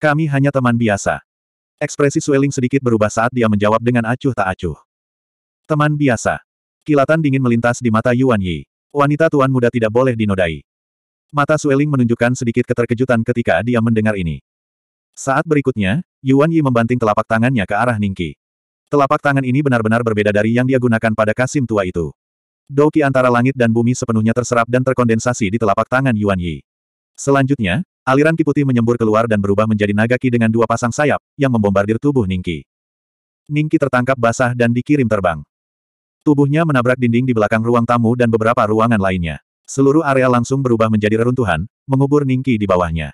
Kami hanya teman biasa. Ekspresi Sueling sedikit berubah saat dia menjawab dengan acuh tak acuh. Teman biasa. Kilatan dingin melintas di mata Yuan Yi. Wanita tuan muda tidak boleh dinodai. Mata Sueling menunjukkan sedikit keterkejutan ketika dia mendengar ini. Saat berikutnya, Yuan Yi membanting telapak tangannya ke arah Ningki. Telapak tangan ini benar-benar berbeda dari yang dia gunakan pada kasim tua itu. Doki antara langit dan bumi sepenuhnya terserap dan terkondensasi di telapak tangan Yuan Yi. Selanjutnya, Aliran ki putih menyembur keluar dan berubah menjadi naga ki dengan dua pasang sayap, yang membombardir tubuh Ningki. Ningki tertangkap basah dan dikirim terbang. Tubuhnya menabrak dinding di belakang ruang tamu dan beberapa ruangan lainnya. Seluruh area langsung berubah menjadi reruntuhan, mengubur Ningki di bawahnya.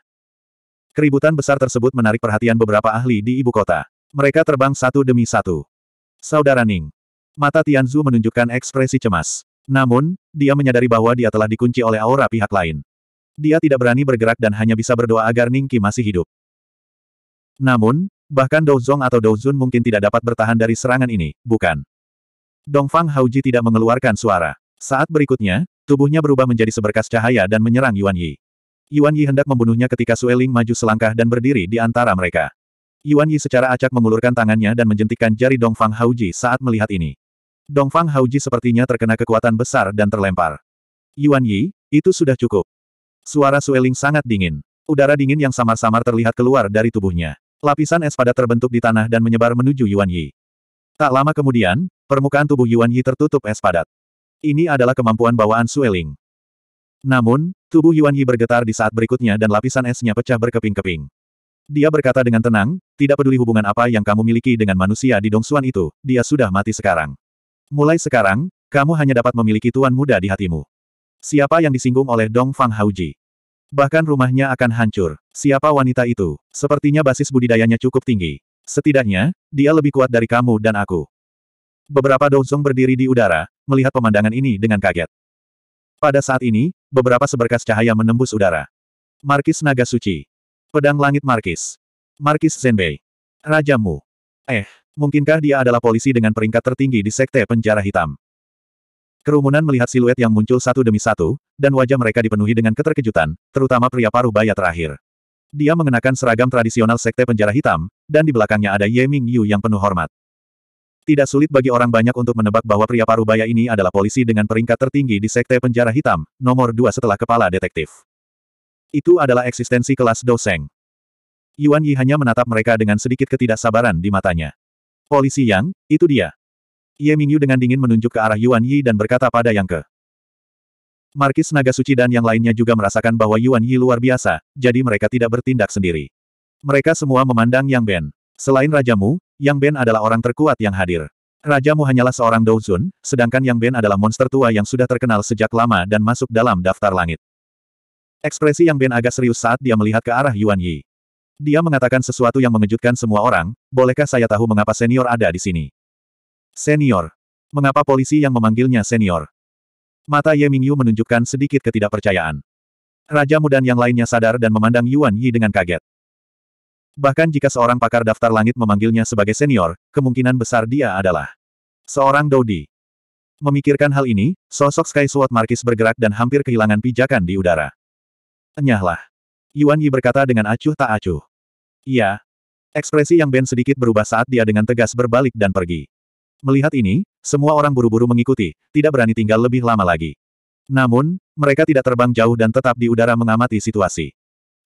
Keributan besar tersebut menarik perhatian beberapa ahli di ibu kota. Mereka terbang satu demi satu. Saudara Ning. Mata Tianzu menunjukkan ekspresi cemas. Namun, dia menyadari bahwa dia telah dikunci oleh aura pihak lain dia tidak berani bergerak dan hanya bisa berdoa agar Ningki masih hidup. Namun, bahkan Douzong atau Douzun mungkin tidak dapat bertahan dari serangan ini, bukan? Dongfang Hauji tidak mengeluarkan suara. Saat berikutnya, tubuhnya berubah menjadi seberkas cahaya dan menyerang Yuan Yi. Yuan Yi hendak membunuhnya ketika Sueling maju selangkah dan berdiri di antara mereka. Yuan Yi secara acak mengulurkan tangannya dan menjentikkan jari Dongfang Hauji saat melihat ini. Dongfang Hauji sepertinya terkena kekuatan besar dan terlempar. Yuan Yi, itu sudah cukup. Suara Sueling sangat dingin. Udara dingin yang samar-samar terlihat keluar dari tubuhnya. Lapisan es pada terbentuk di tanah dan menyebar menuju Yuan Yi. Tak lama kemudian, permukaan tubuh Yuan Yi tertutup es padat. Ini adalah kemampuan bawaan Sueling. Namun, tubuh Yuan Yi bergetar di saat berikutnya dan lapisan esnya pecah berkeping-keping. Dia berkata dengan tenang, tidak peduli hubungan apa yang kamu miliki dengan manusia di Dongsuan itu, dia sudah mati sekarang. Mulai sekarang, kamu hanya dapat memiliki tuan muda di hatimu. Siapa yang disinggung oleh Dong Fang Hauji? Bahkan rumahnya akan hancur. Siapa wanita itu? Sepertinya basis budidayanya cukup tinggi. Setidaknya, dia lebih kuat dari kamu dan aku. Beberapa Dongsong berdiri di udara, melihat pemandangan ini dengan kaget. Pada saat ini, beberapa seberkas cahaya menembus udara. Markis Naga Suci. Pedang Langit Markis. Markis Zenbei. Rajamu. Eh, mungkinkah dia adalah polisi dengan peringkat tertinggi di Sekte Penjara Hitam? Kerumunan melihat siluet yang muncul satu demi satu, dan wajah mereka dipenuhi dengan keterkejutan, terutama pria paruh baya terakhir. Dia mengenakan seragam tradisional sekte penjara hitam, dan di belakangnya ada Ye Ming Yu yang penuh hormat. Tidak sulit bagi orang banyak untuk menebak bahwa pria paruh baya ini adalah polisi dengan peringkat tertinggi di sekte penjara hitam, nomor dua setelah kepala detektif. Itu adalah eksistensi kelas Doseng. Yuan Yi hanya menatap mereka dengan sedikit ketidaksabaran di matanya. Polisi Yang, itu dia. Ye Mingyu dengan dingin menunjuk ke arah Yuan Yi dan berkata pada yang ke. Markis Naga Suci dan yang lainnya juga merasakan bahwa Yuan Yi luar biasa, jadi mereka tidak bertindak sendiri. Mereka semua memandang Yang Ben. Selain Rajamu, Yang Ben adalah orang terkuat yang hadir. Rajamu hanyalah seorang Douzun, sedangkan Yang Ben adalah monster tua yang sudah terkenal sejak lama dan masuk dalam daftar langit. Ekspresi Yang Ben agak serius saat dia melihat ke arah Yuan Yi. Dia mengatakan sesuatu yang mengejutkan semua orang, bolehkah saya tahu mengapa senior ada di sini? Senior. Mengapa polisi yang memanggilnya senior? Mata Ye Mingyu menunjukkan sedikit ketidakpercayaan. Raja Mudan yang lainnya sadar dan memandang Yuan Yi dengan kaget. Bahkan jika seorang pakar daftar langit memanggilnya sebagai senior, kemungkinan besar dia adalah seorang Dodi. Memikirkan hal ini, sosok Sky Sword Markis bergerak dan hampir kehilangan pijakan di udara. Enyahlah. Yuan Yi berkata dengan acuh tak acuh. Iya. Ekspresi yang Ben sedikit berubah saat dia dengan tegas berbalik dan pergi. Melihat ini, semua orang buru-buru mengikuti, tidak berani tinggal lebih lama lagi. Namun, mereka tidak terbang jauh dan tetap di udara mengamati situasi.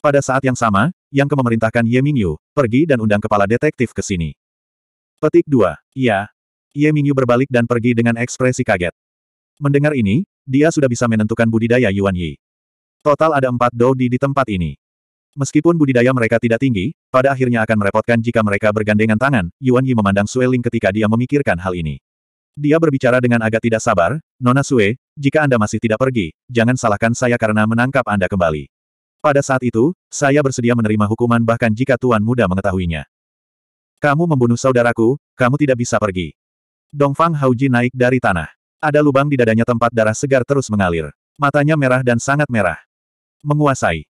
Pada saat yang sama, yang kememerintahkan Ye Mingyu, pergi dan undang kepala detektif ke sini. Petik 2. Ya. Ye Mingyu berbalik dan pergi dengan ekspresi kaget. Mendengar ini, dia sudah bisa menentukan budidaya Yuan Yi. Total ada empat dodi di tempat ini. Meskipun budidaya mereka tidak tinggi, pada akhirnya akan merepotkan jika mereka bergandengan tangan, Yuan Yi memandang Sue Ling ketika dia memikirkan hal ini. Dia berbicara dengan agak tidak sabar, Nona Sue, jika Anda masih tidak pergi, jangan salahkan saya karena menangkap Anda kembali. Pada saat itu, saya bersedia menerima hukuman bahkan jika Tuan Muda mengetahuinya. Kamu membunuh saudaraku, kamu tidak bisa pergi. Dongfang Hauji naik dari tanah. Ada lubang di dadanya tempat darah segar terus mengalir. Matanya merah dan sangat merah. Menguasai.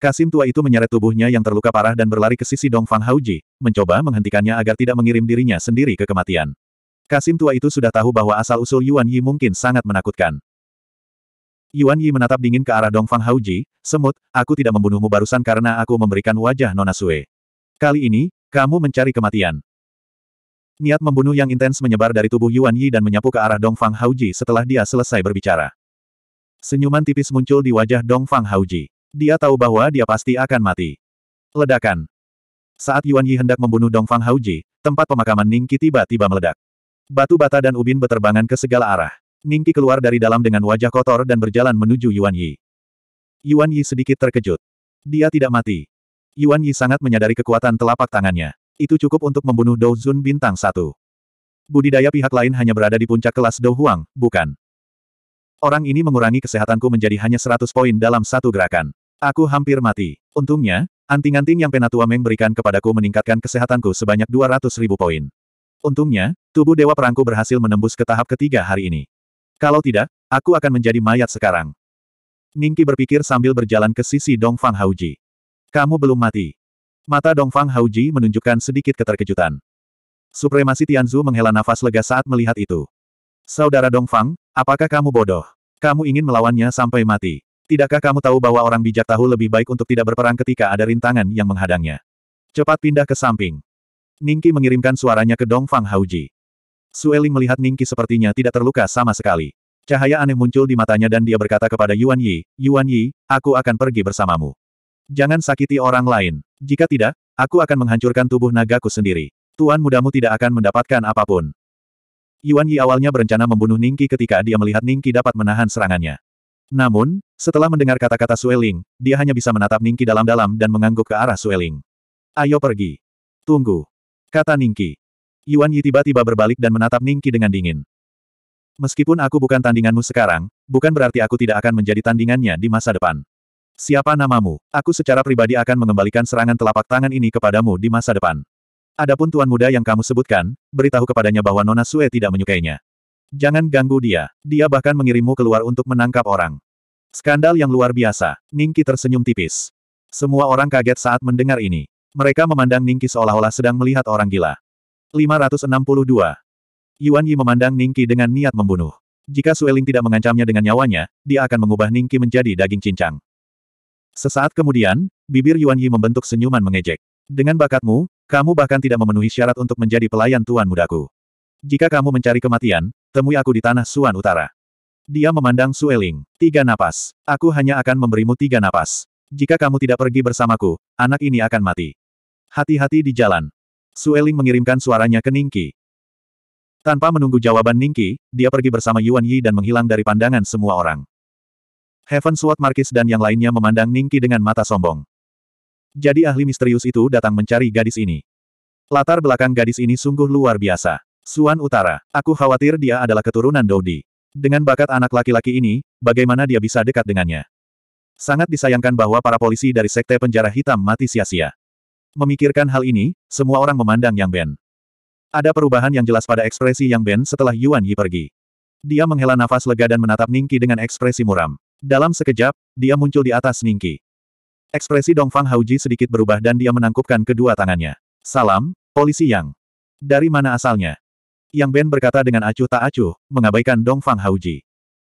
Kasim tua itu menyeret tubuhnya yang terluka parah dan berlari ke sisi Dong Fang Hauji, mencoba menghentikannya agar tidak mengirim dirinya sendiri ke kematian. Kasim tua itu sudah tahu bahwa asal-usul Yuan Yi mungkin sangat menakutkan. Yuan Yi menatap dingin ke arah Dong Fang Hauji, semut, aku tidak membunuhmu barusan karena aku memberikan wajah Nona Sue. Kali ini, kamu mencari kematian. Niat membunuh yang intens menyebar dari tubuh Yuan Yi dan menyapu ke arah Dong Fang Hauji setelah dia selesai berbicara. Senyuman tipis muncul di wajah Dong Fang Hauji. Dia tahu bahwa dia pasti akan mati. Ledakan. Saat Yuan Yi hendak membunuh Dong Fang Haoji, tempat pemakaman Qi tiba-tiba meledak. Batu bata dan ubin beterbangan ke segala arah. Qi keluar dari dalam dengan wajah kotor dan berjalan menuju Yuan Yi. Yuan Yi sedikit terkejut. Dia tidak mati. Yuan Yi sangat menyadari kekuatan telapak tangannya. Itu cukup untuk membunuh Dou Zun bintang satu. Budidaya pihak lain hanya berada di puncak kelas Dou Huang, bukan. Orang ini mengurangi kesehatanku menjadi hanya 100 poin dalam satu gerakan. Aku hampir mati. Untungnya, anting-anting yang Penatua Meng berikan kepadaku meningkatkan kesehatanku sebanyak 200 ribu poin. Untungnya, tubuh Dewa Perangku berhasil menembus ke tahap ketiga hari ini. Kalau tidak, aku akan menjadi mayat sekarang. Ningki berpikir sambil berjalan ke sisi Dongfang Hauji. Kamu belum mati. Mata Dongfang Hauji menunjukkan sedikit keterkejutan. Supremasi Tianzu menghela nafas lega saat melihat itu. Saudara Dongfang, apakah kamu bodoh? Kamu ingin melawannya sampai mati. Tidakkah kamu tahu bahwa orang bijak tahu lebih baik untuk tidak berperang ketika ada rintangan yang menghadangnya? Cepat pindah ke samping. Ningki mengirimkan suaranya ke Dongfang Hauji. Sueling melihat Ningki sepertinya tidak terluka sama sekali. Cahaya aneh muncul di matanya dan dia berkata kepada Yuan Yi, Yuan Yi, aku akan pergi bersamamu. Jangan sakiti orang lain. Jika tidak, aku akan menghancurkan tubuh nagaku sendiri. Tuan mudamu tidak akan mendapatkan apapun. Yuan Yi awalnya berencana membunuh Ningki ketika dia melihat Ningki dapat menahan serangannya. Namun, setelah mendengar kata-kata Sueling, dia hanya bisa menatap Ningki dalam-dalam dan mengangguk ke arah Sueling. Ayo pergi. Tunggu. Kata Ningki. Yuan Yi tiba-tiba berbalik dan menatap Ningki dengan dingin. Meskipun aku bukan tandinganmu sekarang, bukan berarti aku tidak akan menjadi tandingannya di masa depan. Siapa namamu? Aku secara pribadi akan mengembalikan serangan telapak tangan ini kepadamu di masa depan. Adapun tuan muda yang kamu sebutkan, beritahu kepadanya bahwa Nona Sue tidak menyukainya. Jangan ganggu dia. Dia bahkan mengirimmu keluar untuk menangkap orang. Skandal yang luar biasa. Ningki tersenyum tipis. Semua orang kaget saat mendengar ini. Mereka memandang Ningki seolah-olah sedang melihat orang gila. 562. Yuan Yi memandang Ningki dengan niat membunuh. Jika Sueling tidak mengancamnya dengan nyawanya, dia akan mengubah Ningki menjadi daging cincang. Sesaat kemudian, bibir Yuan Yi membentuk senyuman mengejek. Dengan bakatmu, kamu bahkan tidak memenuhi syarat untuk menjadi pelayan tuan mudaku. Jika kamu mencari kematian, temui aku di tanah Suan Utara. Dia memandang Sueling. Tiga napas. Aku hanya akan memberimu tiga napas. Jika kamu tidak pergi bersamaku, anak ini akan mati. Hati-hati di jalan. Sueling mengirimkan suaranya ke Ningki. Tanpa menunggu jawaban Ningki, dia pergi bersama Yuan Yi dan menghilang dari pandangan semua orang. Heaven Sword Markis dan yang lainnya memandang Ningki dengan mata sombong. Jadi ahli misterius itu datang mencari gadis ini. Latar belakang gadis ini sungguh luar biasa. Suan Utara, aku khawatir dia adalah keturunan Dodi. Dengan bakat anak laki-laki ini, bagaimana dia bisa dekat dengannya? Sangat disayangkan bahwa para polisi dari Sekte Penjara Hitam mati sia-sia. Memikirkan hal ini, semua orang memandang Yang Ben. Ada perubahan yang jelas pada ekspresi Yang Ben setelah Yuan Yi pergi. Dia menghela nafas lega dan menatap Ningki dengan ekspresi muram. Dalam sekejap, dia muncul di atas Ningki. Ekspresi Dongfang Hauji sedikit berubah dan dia menangkupkan kedua tangannya. Salam, polisi Yang. Dari mana asalnya? Yang Ben berkata dengan acuh tak acuh, mengabaikan Dong Fang Hauji.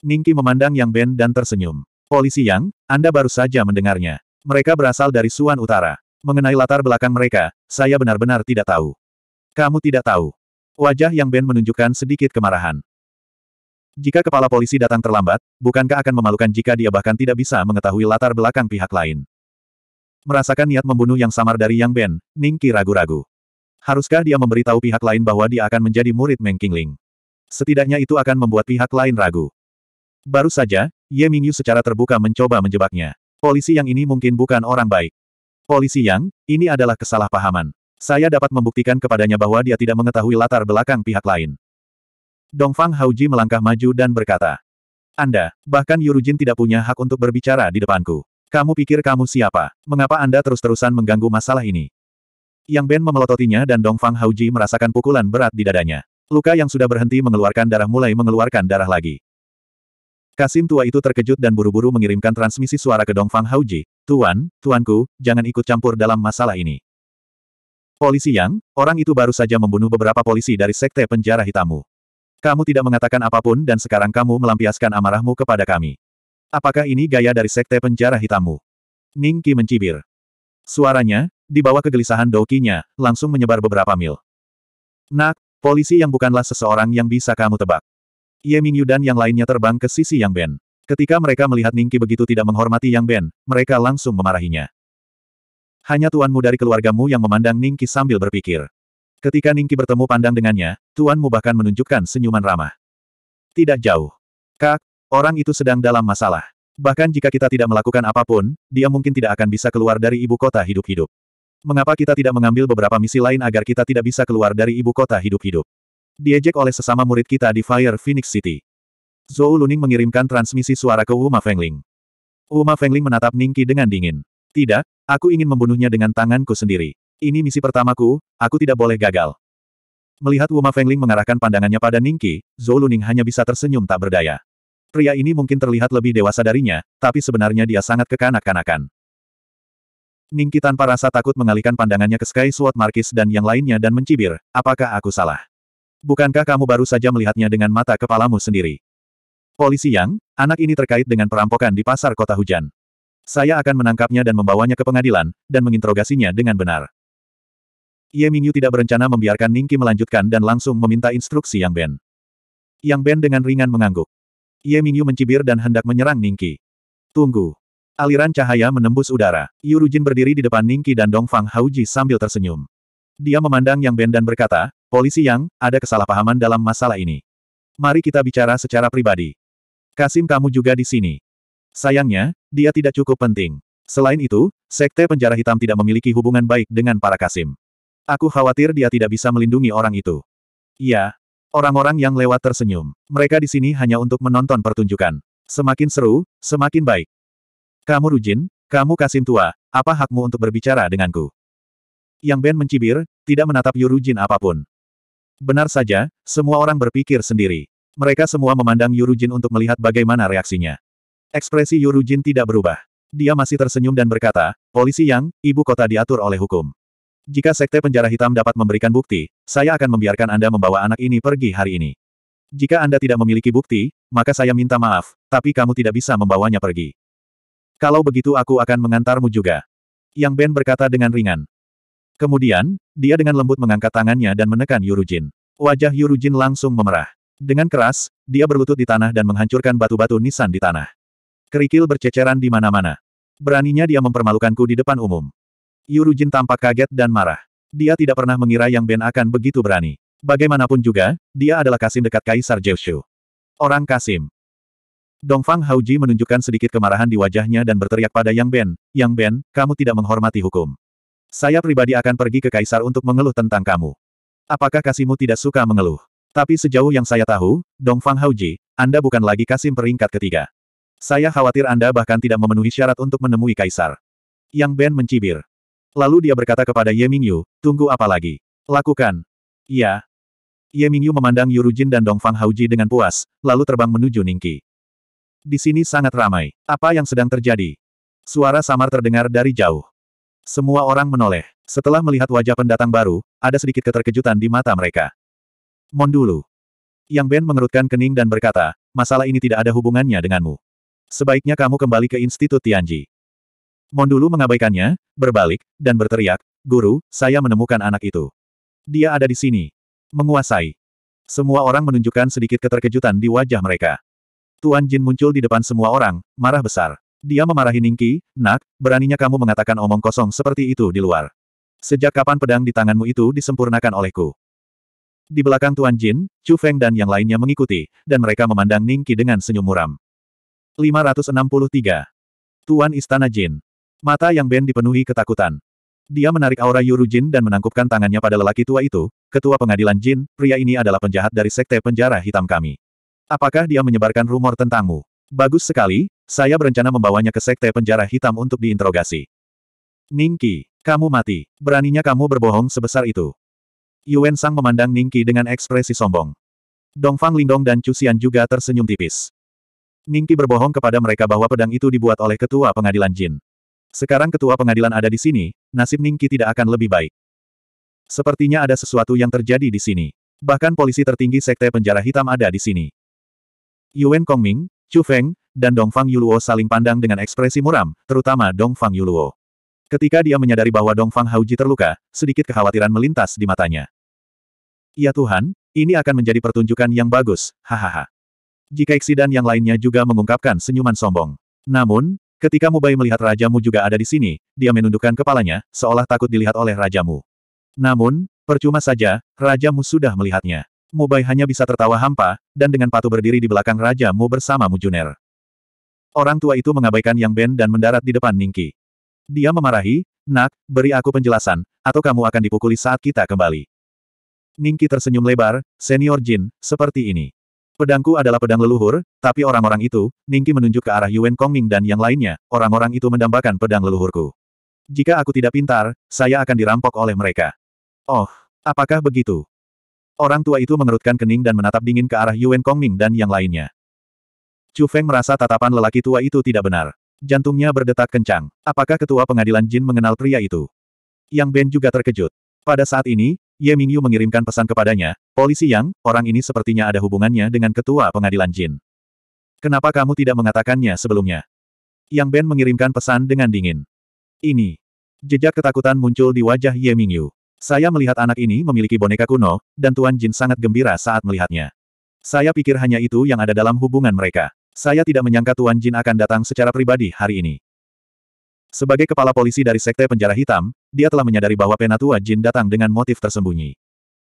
Ningki memandang Yang Ben dan tersenyum. Polisi Yang, Anda baru saja mendengarnya. Mereka berasal dari Suan Utara. Mengenai latar belakang mereka, saya benar-benar tidak tahu. Kamu tidak tahu. Wajah Yang Ben menunjukkan sedikit kemarahan. Jika kepala polisi datang terlambat, bukankah akan memalukan jika dia bahkan tidak bisa mengetahui latar belakang pihak lain? Merasakan niat membunuh yang samar dari Yang Ben, Ningki ragu-ragu. Haruskah dia memberitahu pihak lain bahwa dia akan menjadi murid Meng Qingling? Setidaknya itu akan membuat pihak lain ragu. Baru saja, Ye Mingyu secara terbuka mencoba menjebaknya. Polisi yang ini mungkin bukan orang baik. Polisi yang, ini adalah kesalahpahaman. Saya dapat membuktikan kepadanya bahwa dia tidak mengetahui latar belakang pihak lain. Dongfang Hauji melangkah maju dan berkata, Anda, bahkan Yurujin tidak punya hak untuk berbicara di depanku. Kamu pikir kamu siapa? Mengapa Anda terus-terusan mengganggu masalah ini? Yang Ben memelototinya dan Dong Fang Hauji merasakan pukulan berat di dadanya. Luka yang sudah berhenti mengeluarkan darah mulai mengeluarkan darah lagi. Kasim tua itu terkejut dan buru-buru mengirimkan transmisi suara ke Dong Fang Hauji, Tuan, Tuanku, jangan ikut campur dalam masalah ini. Polisi Yang, orang itu baru saja membunuh beberapa polisi dari sekte penjara hitamu. Kamu tidak mengatakan apapun dan sekarang kamu melampiaskan amarahmu kepada kami. Apakah ini gaya dari sekte penjara hitamu? Ningki mencibir. Suaranya, di bawah kegelisahan Doukinya, langsung menyebar beberapa mil. Nak, polisi yang bukanlah seseorang yang bisa kamu tebak. Ye Mingyu dan yang lainnya terbang ke sisi Yang Ben. Ketika mereka melihat Ningki begitu tidak menghormati Yang Ben, mereka langsung memarahinya. Hanya tuanmu dari keluargamu yang memandang Ningki sambil berpikir. Ketika Ningki bertemu pandang dengannya, tuanmu bahkan menunjukkan senyuman ramah. Tidak jauh. Kak, orang itu sedang dalam masalah. Bahkan jika kita tidak melakukan apapun, dia mungkin tidak akan bisa keluar dari ibu kota hidup-hidup. Mengapa kita tidak mengambil beberapa misi lain agar kita tidak bisa keluar dari ibu kota hidup-hidup? Diejek oleh sesama murid kita di Fire Phoenix City. Zhou Luning mengirimkan transmisi suara ke Uma Fengling. Uma Fengling menatap Ningki dengan dingin. Tidak, aku ingin membunuhnya dengan tanganku sendiri. Ini misi pertamaku, aku tidak boleh gagal. Melihat Uma Fengling mengarahkan pandangannya pada Ningki, Zhou Luning hanya bisa tersenyum tak berdaya. Pria ini mungkin terlihat lebih dewasa darinya, tapi sebenarnya dia sangat kekanak-kanakan. Ningki tanpa rasa takut mengalihkan pandangannya ke Sky Sword Markis dan yang lainnya dan mencibir, apakah aku salah? Bukankah kamu baru saja melihatnya dengan mata kepalamu sendiri? Polisi Yang, anak ini terkait dengan perampokan di pasar kota hujan. Saya akan menangkapnya dan membawanya ke pengadilan, dan menginterogasinya dengan benar. Ye Mingyu tidak berencana membiarkan Ningki melanjutkan dan langsung meminta instruksi Yang Ben. Yang Ben dengan ringan mengangguk. Ye Mingyu mencibir dan hendak menyerang Ningki. Tunggu, Aliran cahaya menembus udara. Yu Rujin berdiri di depan Ningki dan Dong Fang Hauji sambil tersenyum. Dia memandang Yang Ben dan berkata, Polisi Yang, ada kesalahpahaman dalam masalah ini. Mari kita bicara secara pribadi. Kasim kamu juga di sini. Sayangnya, dia tidak cukup penting. Selain itu, Sekte Penjara Hitam tidak memiliki hubungan baik dengan para Kasim. Aku khawatir dia tidak bisa melindungi orang itu. Iya. Orang-orang yang lewat tersenyum. Mereka di sini hanya untuk menonton pertunjukan. Semakin seru, semakin baik. Kamu Rujin, kamu Kasim tua, apa hakmu untuk berbicara denganku? Yang Ben mencibir, tidak menatap Yu Rujin apapun. Benar saja, semua orang berpikir sendiri. Mereka semua memandang Yu Rujin untuk melihat bagaimana reaksinya. Ekspresi Yu Rujin tidak berubah. Dia masih tersenyum dan berkata, polisi yang, ibu kota diatur oleh hukum. Jika Sekte Penjara Hitam dapat memberikan bukti, saya akan membiarkan Anda membawa anak ini pergi hari ini. Jika Anda tidak memiliki bukti, maka saya minta maaf, tapi kamu tidak bisa membawanya pergi. Kalau begitu aku akan mengantarmu juga. Yang Ben berkata dengan ringan. Kemudian, dia dengan lembut mengangkat tangannya dan menekan Yurujin. Wajah Yurujin langsung memerah. Dengan keras, dia berlutut di tanah dan menghancurkan batu-batu nisan di tanah. Kerikil berceceran di mana-mana. Beraninya dia mempermalukanku di depan umum. Yurujin tampak kaget dan marah. Dia tidak pernah mengira Yang Ben akan begitu berani. Bagaimanapun juga, dia adalah kasim dekat Kaisar Jeushu. Orang kasim. Dongfang Haoji menunjukkan sedikit kemarahan di wajahnya dan berteriak pada Yang Ben, Yang Ben, kamu tidak menghormati hukum. Saya pribadi akan pergi ke Kaisar untuk mengeluh tentang kamu. Apakah Kasimu tidak suka mengeluh? Tapi sejauh yang saya tahu, Dongfang Haoji, Anda bukan lagi Kasim peringkat ketiga. Saya khawatir Anda bahkan tidak memenuhi syarat untuk menemui Kaisar. Yang Ben mencibir. Lalu dia berkata kepada Ye Mingyu, tunggu apa lagi? Lakukan. Ya. Ye Mingyu memandang Yurujin dan Dongfang Haoji dengan puas, lalu terbang menuju Ningqi. Di sini sangat ramai. Apa yang sedang terjadi? Suara samar terdengar dari jauh. Semua orang menoleh. Setelah melihat wajah pendatang baru, ada sedikit keterkejutan di mata mereka. Mondulu. Yang Ben mengerutkan kening dan berkata, masalah ini tidak ada hubungannya denganmu. Sebaiknya kamu kembali ke Institut Tianji. Mondulu mengabaikannya, berbalik, dan berteriak, Guru, saya menemukan anak itu. Dia ada di sini. Menguasai. Semua orang menunjukkan sedikit keterkejutan di wajah mereka. Tuan Jin muncul di depan semua orang, marah besar. Dia memarahi Ningki, nak, beraninya kamu mengatakan omong kosong seperti itu di luar. Sejak kapan pedang di tanganmu itu disempurnakan olehku? Di belakang Tuan Jin, Chu Feng dan yang lainnya mengikuti, dan mereka memandang Ningki dengan senyum muram. 563. Tuan Istana Jin. Mata yang Ben dipenuhi ketakutan. Dia menarik aura Yuru Jin dan menangkupkan tangannya pada lelaki tua itu, ketua pengadilan Jin, pria ini adalah penjahat dari sekte penjara hitam kami. Apakah dia menyebarkan rumor tentangmu? Bagus sekali, saya berencana membawanya ke sekte penjara hitam untuk diinterogasi. Ningki, kamu mati. Beraninya kamu berbohong sebesar itu. Yuan Sang memandang Ningki dengan ekspresi sombong. Dongfang Lindong dan Chu Xian juga tersenyum tipis. Ningki berbohong kepada mereka bahwa pedang itu dibuat oleh ketua pengadilan Jin. Sekarang ketua pengadilan ada di sini, nasib Ningki tidak akan lebih baik. Sepertinya ada sesuatu yang terjadi di sini. Bahkan polisi tertinggi sekte penjara hitam ada di sini. Yuan Kongming, Chu Feng, dan Dongfang Yuluo saling pandang dengan ekspresi muram, terutama Dongfang Yuluo. Ketika dia menyadari bahwa Dongfang Hauji terluka, sedikit kekhawatiran melintas di matanya. Ya Tuhan, ini akan menjadi pertunjukan yang bagus, hahaha. Jika Iksi yang lainnya juga mengungkapkan senyuman sombong. Namun, ketika Mubai melihat rajamu juga ada di sini, dia menundukkan kepalanya, seolah takut dilihat oleh rajamu. Namun, percuma saja, rajamu sudah melihatnya. Mubai hanya bisa tertawa hampa, dan dengan patuh berdiri di belakang Raja Mu bersama Mu Juner. Orang tua itu mengabaikan Yang Ben dan mendarat di depan Ningki. Dia memarahi, Nak, beri aku penjelasan, atau kamu akan dipukuli saat kita kembali. Ningki tersenyum lebar, senior Jin, seperti ini. Pedangku adalah pedang leluhur, tapi orang-orang itu, Ningki menunjuk ke arah Yuan Kongming dan yang lainnya, orang-orang itu mendambakan pedang leluhurku. Jika aku tidak pintar, saya akan dirampok oleh mereka. Oh, apakah begitu? Orang tua itu mengerutkan kening dan menatap dingin ke arah Yuan Kongming dan yang lainnya. Chu Feng merasa tatapan lelaki tua itu tidak benar. Jantungnya berdetak kencang. Apakah ketua pengadilan Jin mengenal pria itu? Yang Ben juga terkejut. Pada saat ini, Ye Mingyu mengirimkan pesan kepadanya, polisi Yang, orang ini sepertinya ada hubungannya dengan ketua pengadilan Jin. Kenapa kamu tidak mengatakannya sebelumnya? Yang Ben mengirimkan pesan dengan dingin. Ini. Jejak ketakutan muncul di wajah Ye Mingyu. Saya melihat anak ini memiliki boneka kuno, dan Tuan Jin sangat gembira saat melihatnya. Saya pikir hanya itu yang ada dalam hubungan mereka. Saya tidak menyangka Tuan Jin akan datang secara pribadi hari ini. Sebagai kepala polisi dari Sekte Penjara Hitam, dia telah menyadari bahwa Penatua Jin datang dengan motif tersembunyi.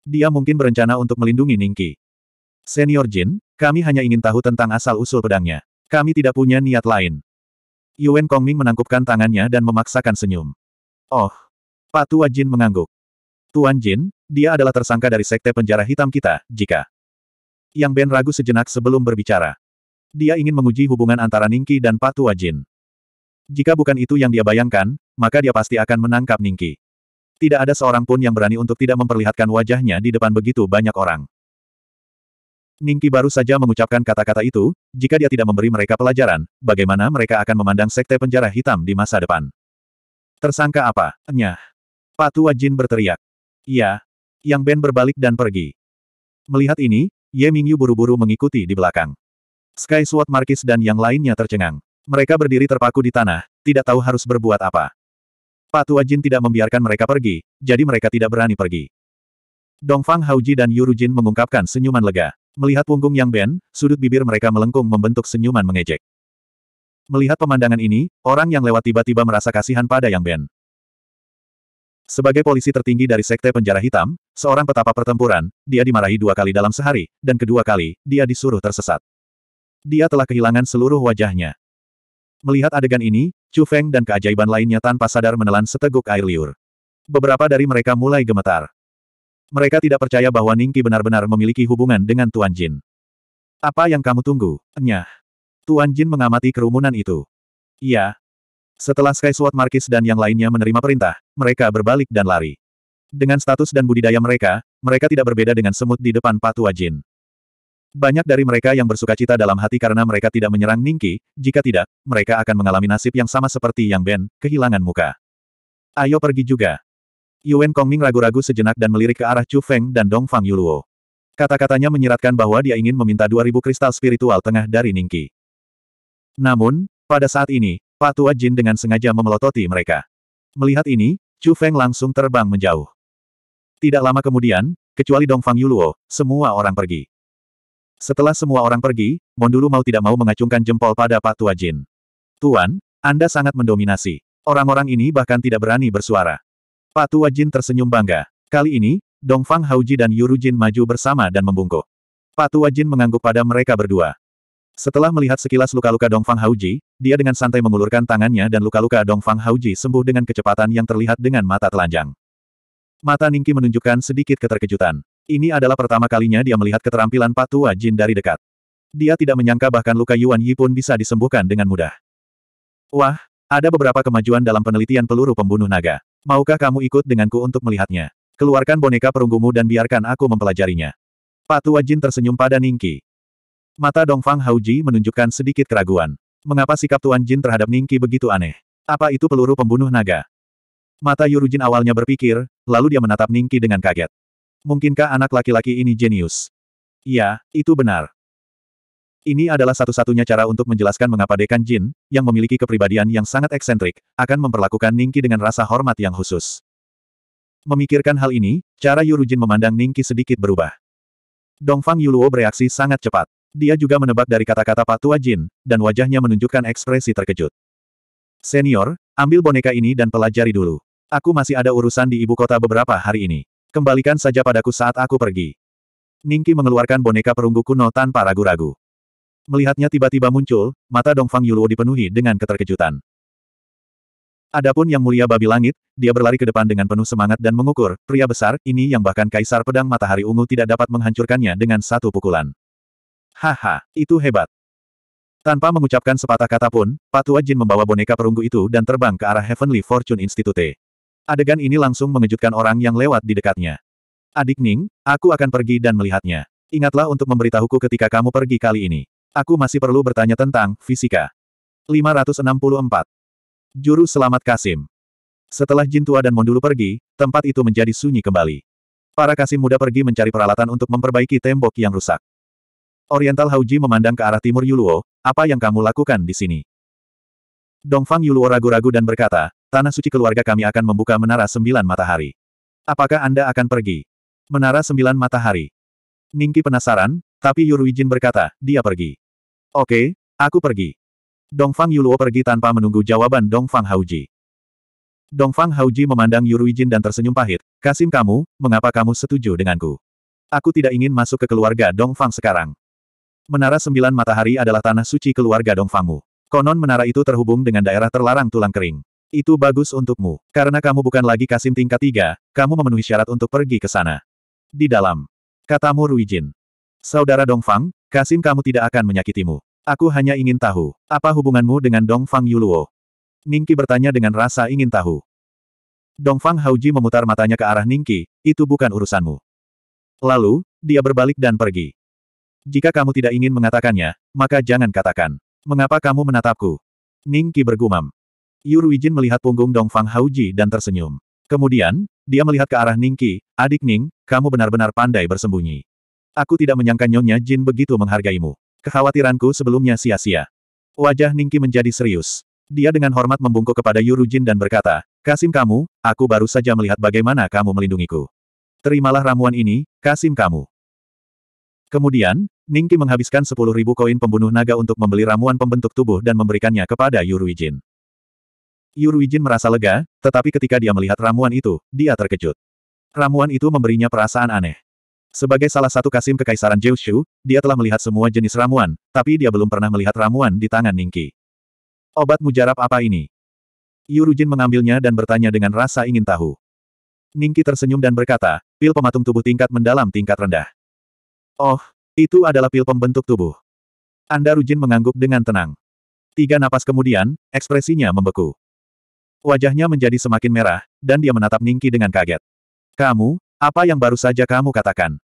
Dia mungkin berencana untuk melindungi Ningki. Senior Jin, kami hanya ingin tahu tentang asal-usul pedangnya. Kami tidak punya niat lain. Yuan Kongming menangkupkan tangannya dan memaksakan senyum. Oh. Patua Jin mengangguk. Tuan Jin, dia adalah tersangka dari sekte penjara hitam kita, jika... Yang Ben ragu sejenak sebelum berbicara. Dia ingin menguji hubungan antara Ningki dan Pak Tua Jin. Jika bukan itu yang dia bayangkan, maka dia pasti akan menangkap Ningki. Tidak ada seorang pun yang berani untuk tidak memperlihatkan wajahnya di depan begitu banyak orang. Ningki baru saja mengucapkan kata-kata itu, jika dia tidak memberi mereka pelajaran, bagaimana mereka akan memandang sekte penjara hitam di masa depan. Tersangka apa? Nyah. Pak Tua Jin berteriak. Iya. Yang Ben berbalik dan pergi. Melihat ini, Ye Mingyu buru-buru mengikuti di belakang. Sky Sword Markis dan yang lainnya tercengang. Mereka berdiri terpaku di tanah, tidak tahu harus berbuat apa. Pak Tua Jin tidak membiarkan mereka pergi, jadi mereka tidak berani pergi. Dongfang Hauji dan Yu Rujin mengungkapkan senyuman lega. Melihat punggung Yang Ben, sudut bibir mereka melengkung membentuk senyuman mengejek. Melihat pemandangan ini, orang yang lewat tiba-tiba merasa kasihan pada Yang Ben. Sebagai polisi tertinggi dari Sekte Penjara Hitam, seorang petapa pertempuran, dia dimarahi dua kali dalam sehari, dan kedua kali, dia disuruh tersesat. Dia telah kehilangan seluruh wajahnya. Melihat adegan ini, Chu Feng dan keajaiban lainnya tanpa sadar menelan seteguk air liur. Beberapa dari mereka mulai gemetar. Mereka tidak percaya bahwa Ningki benar-benar memiliki hubungan dengan Tuan Jin. Apa yang kamu tunggu? Nyah. Tuan Jin mengamati kerumunan itu. Iya, setelah Sky Sword Markis dan yang lainnya menerima perintah, mereka berbalik dan lari. Dengan status dan budidaya mereka, mereka tidak berbeda dengan semut di depan patu jin. Banyak dari mereka yang bersuka cita dalam hati karena mereka tidak menyerang Ningki, jika tidak, mereka akan mengalami nasib yang sama seperti Yang Ben, kehilangan muka. Ayo pergi juga. Yuan Kongming ragu-ragu sejenak dan melirik ke arah Chu Feng dan Dong Fang Yuluo. Kata-katanya menyiratkan bahwa dia ingin meminta 2000 kristal spiritual tengah dari Ningki. Namun, pada saat ini, Patua Jin dengan sengaja memelototi mereka. Melihat ini, Chu Feng langsung terbang menjauh. Tidak lama kemudian, kecuali Dongfang Yuluo, semua orang pergi. Setelah semua orang pergi, Mondulu mau tidak mau mengacungkan jempol pada Patua Jin. Tuan, Anda sangat mendominasi. Orang-orang ini bahkan tidak berani bersuara. Patua Jin tersenyum bangga. Kali ini, Dongfang Hauji dan Yuru Jin maju bersama dan membungkuk. Patua Jin mengangguk pada mereka berdua. Setelah melihat sekilas luka-luka Dongfang Hauji, dia dengan santai mengulurkan tangannya dan luka-luka Dongfang Hauji sembuh dengan kecepatan yang terlihat dengan mata telanjang. Mata Ningki menunjukkan sedikit keterkejutan. Ini adalah pertama kalinya dia melihat keterampilan Patua Jin dari dekat. Dia tidak menyangka bahkan luka Yuan Yi pun bisa disembuhkan dengan mudah. Wah, ada beberapa kemajuan dalam penelitian peluru pembunuh naga. Maukah kamu ikut denganku untuk melihatnya? Keluarkan boneka perunggumu dan biarkan aku mempelajarinya. Patua Jin tersenyum pada Ningki. Mata Dongfang Hauji menunjukkan sedikit keraguan. Mengapa sikap Tuan Jin terhadap Ningki begitu aneh? Apa itu peluru pembunuh naga? Mata Yurujin awalnya berpikir, lalu dia menatap Ningki dengan kaget. Mungkinkah anak laki-laki ini jenius? Iya, itu benar. Ini adalah satu-satunya cara untuk menjelaskan mengapa Dekan Jin, yang memiliki kepribadian yang sangat eksentrik, akan memperlakukan Ningki dengan rasa hormat yang khusus. Memikirkan hal ini, cara Yurujin memandang Ningki sedikit berubah. Dongfang Yuluo bereaksi sangat cepat. Dia juga menebak dari kata-kata Pak Tua Jin, dan wajahnya menunjukkan ekspresi terkejut. Senior, ambil boneka ini dan pelajari dulu. Aku masih ada urusan di ibu kota beberapa hari ini. Kembalikan saja padaku saat aku pergi. Ningki mengeluarkan boneka perunggu kuno tanpa ragu-ragu. Melihatnya tiba-tiba muncul, mata Dongfang Yuluo dipenuhi dengan keterkejutan. Adapun Yang Mulia Babi Langit, dia berlari ke depan dengan penuh semangat dan mengukur, pria besar, ini yang bahkan Kaisar Pedang Matahari Ungu tidak dapat menghancurkannya dengan satu pukulan. Haha, itu hebat. Tanpa mengucapkan sepatah kata pun, Patua Jin membawa boneka perunggu itu dan terbang ke arah Heavenly Fortune Institute. Adegan ini langsung mengejutkan orang yang lewat di dekatnya. Adik Ning, aku akan pergi dan melihatnya. Ingatlah untuk memberitahuku ketika kamu pergi kali ini. Aku masih perlu bertanya tentang fisika. 564. Juru Selamat Kasim. Setelah Jin tua dan Mondulu pergi, tempat itu menjadi sunyi kembali. Para Kasim muda pergi mencari peralatan untuk memperbaiki tembok yang rusak. Oriental Hauji memandang ke arah timur Yuluo, apa yang kamu lakukan di sini? Dongfang Yuluo ragu-ragu dan berkata, tanah suci keluarga kami akan membuka menara sembilan matahari. Apakah Anda akan pergi? Menara sembilan matahari. Ningki penasaran, tapi Yurujin berkata, dia pergi. Oke, aku pergi. Dongfang Yuluo pergi tanpa menunggu jawaban Dongfang Hauji. Dongfang Hauji memandang Yurujin dan tersenyum pahit. Kasim kamu, mengapa kamu setuju denganku? Aku tidak ingin masuk ke keluarga Dongfang sekarang. Menara Sembilan Matahari adalah tanah suci keluarga Dongfangmu. Konon menara itu terhubung dengan daerah terlarang tulang kering. Itu bagus untukmu. Karena kamu bukan lagi kasim tingkat tiga, kamu memenuhi syarat untuk pergi ke sana. Di dalam. Katamu Ruijin. Saudara Dongfang, kasim kamu tidak akan menyakitimu. Aku hanya ingin tahu, apa hubunganmu dengan Dongfang Yuluo? Ningki bertanya dengan rasa ingin tahu. Dongfang Hauji memutar matanya ke arah Ningki, itu bukan urusanmu. Lalu, dia berbalik dan pergi. Jika kamu tidak ingin mengatakannya, maka jangan katakan. Mengapa kamu menatapku? Ning Qi bergumam. Yu Ruijin melihat punggung Dong Fang Hauji dan tersenyum. Kemudian, dia melihat ke arah Ning Qi, adik Ning, kamu benar-benar pandai bersembunyi. Aku tidak menyangka Nyonya Jin begitu menghargaimu. Kekhawatiranku sebelumnya sia-sia. Wajah Ning Qi menjadi serius. Dia dengan hormat membungkuk kepada Yu Yurujin dan berkata, Kasim kamu, aku baru saja melihat bagaimana kamu melindungiku. Terimalah ramuan ini, Kasim kamu. Kemudian, Ningki menghabiskan sepuluh ribu koin pembunuh naga untuk membeli ramuan pembentuk tubuh dan memberikannya kepada Yurujin. Yurujin merasa lega, tetapi ketika dia melihat ramuan itu, dia terkejut. Ramuan itu memberinya perasaan aneh. Sebagai salah satu kasim kekaisaran Jiushu, dia telah melihat semua jenis ramuan, tapi dia belum pernah melihat ramuan di tangan Ningki. Obat mujarab apa ini? Yurujin mengambilnya dan bertanya dengan rasa ingin tahu. Ningki tersenyum dan berkata, pil pematung tubuh tingkat mendalam tingkat rendah. Oh, itu adalah pil pembentuk tubuh. Anda Rujin mengangguk dengan tenang. Tiga napas kemudian, ekspresinya membeku. Wajahnya menjadi semakin merah, dan dia menatap Ningki dengan kaget. Kamu, apa yang baru saja kamu katakan?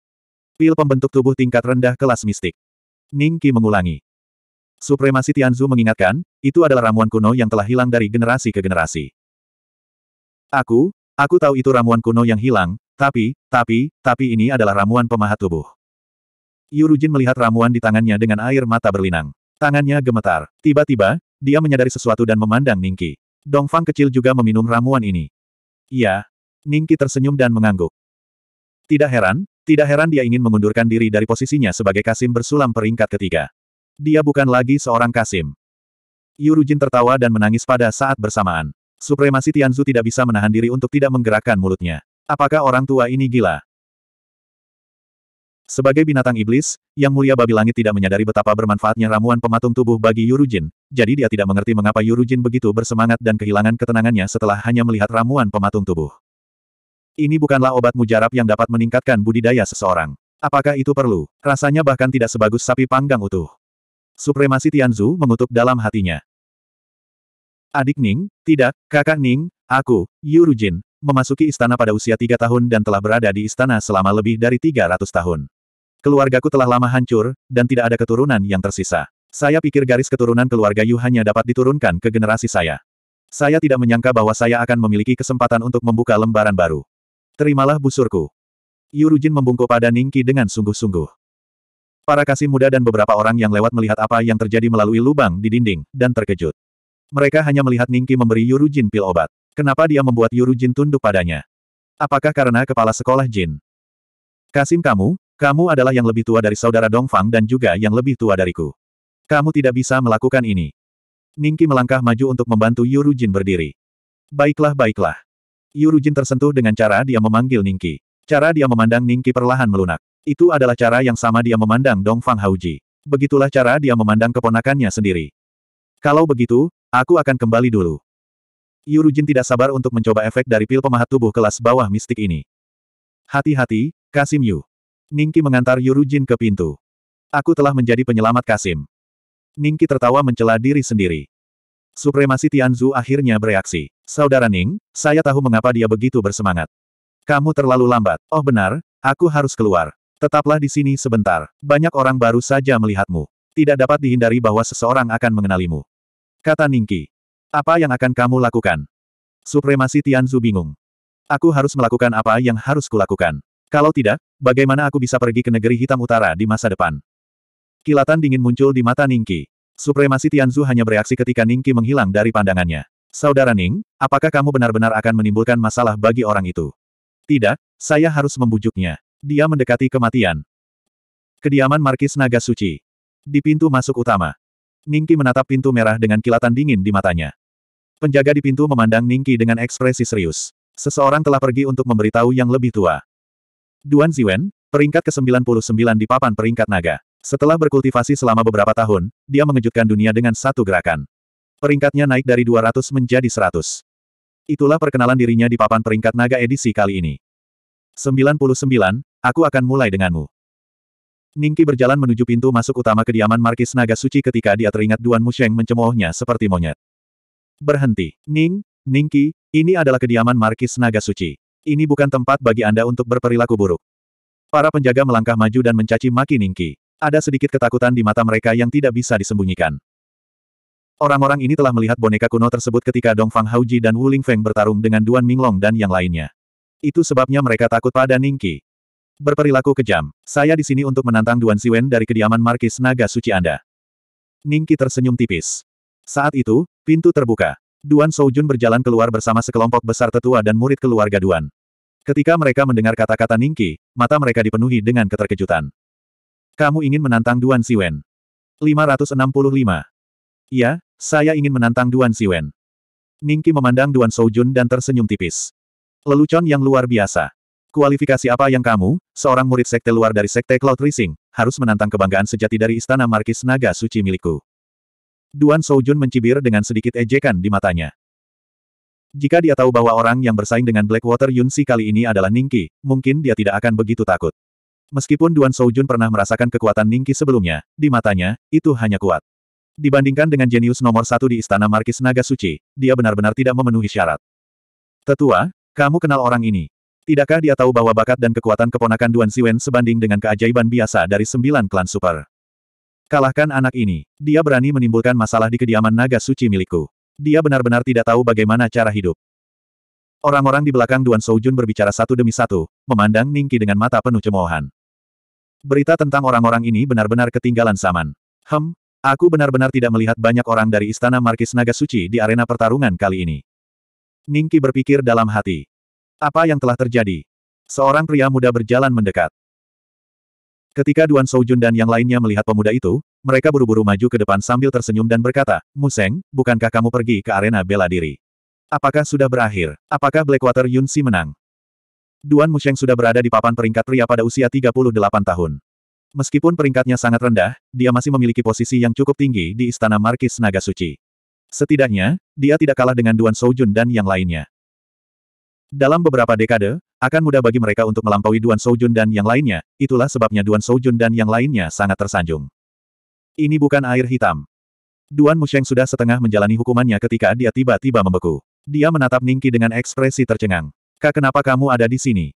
Pil pembentuk tubuh tingkat rendah kelas mistik. Ningki mengulangi. Supremasi Tianzu mengingatkan, itu adalah ramuan kuno yang telah hilang dari generasi ke generasi. Aku, aku tahu itu ramuan kuno yang hilang, tapi, tapi, tapi ini adalah ramuan pemahat tubuh. Yurujin melihat ramuan di tangannya dengan air mata berlinang. Tangannya gemetar. Tiba-tiba, dia menyadari sesuatu dan memandang Ningki. Dongfang kecil juga meminum ramuan ini. Iya. Ningki tersenyum dan mengangguk. Tidak heran, tidak heran dia ingin mengundurkan diri dari posisinya sebagai Kasim bersulam peringkat ketiga. Dia bukan lagi seorang Kasim. Yurujin tertawa dan menangis pada saat bersamaan. Supremasi Tianzu tidak bisa menahan diri untuk tidak menggerakkan mulutnya. Apakah orang tua ini gila? Sebagai binatang iblis, Yang Mulia Babi Langit tidak menyadari betapa bermanfaatnya ramuan pematung tubuh bagi Yurujin, jadi dia tidak mengerti mengapa Yurujin begitu bersemangat dan kehilangan ketenangannya setelah hanya melihat ramuan pematung tubuh. Ini bukanlah obat mujarab yang dapat meningkatkan budidaya seseorang. Apakah itu perlu? Rasanya bahkan tidak sebagus sapi panggang utuh. Supremasi Tianzu mengutuk dalam hatinya. Adik Ning, tidak, kakak Ning, aku, Yurujin, memasuki istana pada usia tiga tahun dan telah berada di istana selama lebih dari 300 tahun. Keluargaku telah lama hancur, dan tidak ada keturunan yang tersisa. Saya pikir garis keturunan keluarga Yu hanya dapat diturunkan ke generasi saya. Saya tidak menyangka bahwa saya akan memiliki kesempatan untuk membuka lembaran baru. Terimalah busurku. Yu Rujin membungkuk pada Ningki dengan sungguh-sungguh. Para kasih muda dan beberapa orang yang lewat melihat apa yang terjadi melalui lubang di dinding, dan terkejut. Mereka hanya melihat Ningki memberi Yu Rujin pil obat. Kenapa dia membuat Yu Rujin tunduk padanya? Apakah karena kepala sekolah Jin? Kasim kamu, kamu adalah yang lebih tua dari saudara Dongfang dan juga yang lebih tua dariku. Kamu tidak bisa melakukan ini. Ningki melangkah maju untuk membantu Yurujin berdiri. Baiklah baiklah. Yurujin tersentuh dengan cara dia memanggil Ningki. Cara dia memandang Ningki perlahan melunak. Itu adalah cara yang sama dia memandang Dongfang Hauji. Begitulah cara dia memandang keponakannya sendiri. Kalau begitu, aku akan kembali dulu. Yurujin tidak sabar untuk mencoba efek dari pil pemahat tubuh kelas bawah mistik ini. Hati-hati, Kasim Yu. Ningki mengantar Yurujin ke pintu. Aku telah menjadi penyelamat Kasim. Ningki tertawa mencela diri sendiri. Supremasi Tianzu akhirnya bereaksi. Saudara Ning, saya tahu mengapa dia begitu bersemangat. Kamu terlalu lambat. Oh benar, aku harus keluar. Tetaplah di sini sebentar. Banyak orang baru saja melihatmu. Tidak dapat dihindari bahwa seseorang akan mengenalimu. Kata Ningki. Apa yang akan kamu lakukan? Supremasi Tianzu bingung. Aku harus melakukan apa yang harus kulakukan. Kalau tidak, bagaimana aku bisa pergi ke negeri hitam utara di masa depan? Kilatan dingin muncul di mata Ningki. Supremasi Tianzu hanya bereaksi ketika Ningki menghilang dari pandangannya. Saudara Ning, apakah kamu benar-benar akan menimbulkan masalah bagi orang itu? Tidak, saya harus membujuknya. Dia mendekati kematian. Kediaman Markis Naga Suci. Di pintu masuk utama. Ningki menatap pintu merah dengan kilatan dingin di matanya. Penjaga di pintu memandang Ningki dengan ekspresi serius. Seseorang telah pergi untuk memberitahu yang lebih tua. Duan Ziwen, peringkat ke-99 di papan peringkat naga. Setelah berkultivasi selama beberapa tahun, dia mengejutkan dunia dengan satu gerakan. Peringkatnya naik dari 200 menjadi 100. Itulah perkenalan dirinya di papan peringkat naga edisi kali ini. 99, aku akan mulai denganmu. Ningki berjalan menuju pintu masuk utama kediaman Markis Naga Suci ketika dia teringat Duan Musheng mencemoohnya seperti monyet. Berhenti. Ning, Ningki, ini adalah kediaman Markis Naga Suci. Ini bukan tempat bagi Anda untuk berperilaku buruk. Para penjaga melangkah maju dan mencaci maki Ningki. Ada sedikit ketakutan di mata mereka yang tidak bisa disembunyikan. Orang-orang ini telah melihat boneka kuno tersebut ketika Dong Fang Hauji dan Wu Ling Feng bertarung dengan Duan Minglong dan yang lainnya. Itu sebabnya mereka takut pada Ningki. Berperilaku kejam. Saya di sini untuk menantang Duan Siwen dari kediaman Markis Naga Suci Anda. Ningki tersenyum tipis. Saat itu, pintu terbuka. Duan Soujun berjalan keluar bersama sekelompok besar tetua dan murid keluarga Duan. Ketika mereka mendengar kata-kata Ningki, mata mereka dipenuhi dengan keterkejutan. Kamu ingin menantang Duan Siwen? 565. Iya, saya ingin menantang Duan Siwen. Ningki memandang Duan Soujun dan tersenyum tipis. Lelucon yang luar biasa. Kualifikasi apa yang kamu, seorang murid sekte luar dari sekte Cloud Rising, harus menantang kebanggaan sejati dari Istana Markis Naga Suci milikku? Duan Soujun mencibir dengan sedikit ejekan di matanya. Jika dia tahu bahwa orang yang bersaing dengan Blackwater Yunsi kali ini adalah Ningki, mungkin dia tidak akan begitu takut. Meskipun Duan Soujun pernah merasakan kekuatan Ningki sebelumnya, di matanya, itu hanya kuat. Dibandingkan dengan jenius nomor satu di Istana Markis Naga Suci, dia benar-benar tidak memenuhi syarat. Tetua, kamu kenal orang ini. Tidakkah dia tahu bahwa bakat dan kekuatan keponakan Duan Siwen sebanding dengan keajaiban biasa dari sembilan klan super? Kalahkan anak ini. Dia berani menimbulkan masalah di kediaman naga suci milikku. Dia benar-benar tidak tahu bagaimana cara hidup. Orang-orang di belakang Duan Soujun berbicara satu demi satu, memandang Ningki dengan mata penuh cemoohan. Berita tentang orang-orang ini benar-benar ketinggalan zaman. Hem, aku benar-benar tidak melihat banyak orang dari Istana Markis Naga Suci di arena pertarungan kali ini. Ningki berpikir dalam hati. Apa yang telah terjadi? Seorang pria muda berjalan mendekat. Ketika Duan Soujun dan yang lainnya melihat pemuda itu, mereka buru-buru maju ke depan sambil tersenyum dan berkata, Museng, bukankah kamu pergi ke arena bela diri? Apakah sudah berakhir? Apakah Blackwater Yun Si menang? Duan Museng sudah berada di papan peringkat pria pada usia 38 tahun. Meskipun peringkatnya sangat rendah, dia masih memiliki posisi yang cukup tinggi di Istana Markis Naga Suci. Setidaknya, dia tidak kalah dengan Duan Soujun dan yang lainnya. Dalam beberapa dekade, akan mudah bagi mereka untuk melampaui Duan Soujun dan yang lainnya, itulah sebabnya Duan Soujun dan yang lainnya sangat tersanjung. Ini bukan air hitam. Duan Musheng sudah setengah menjalani hukumannya ketika dia tiba-tiba membeku. Dia menatap Ningki dengan ekspresi tercengang. Kak kenapa kamu ada di sini?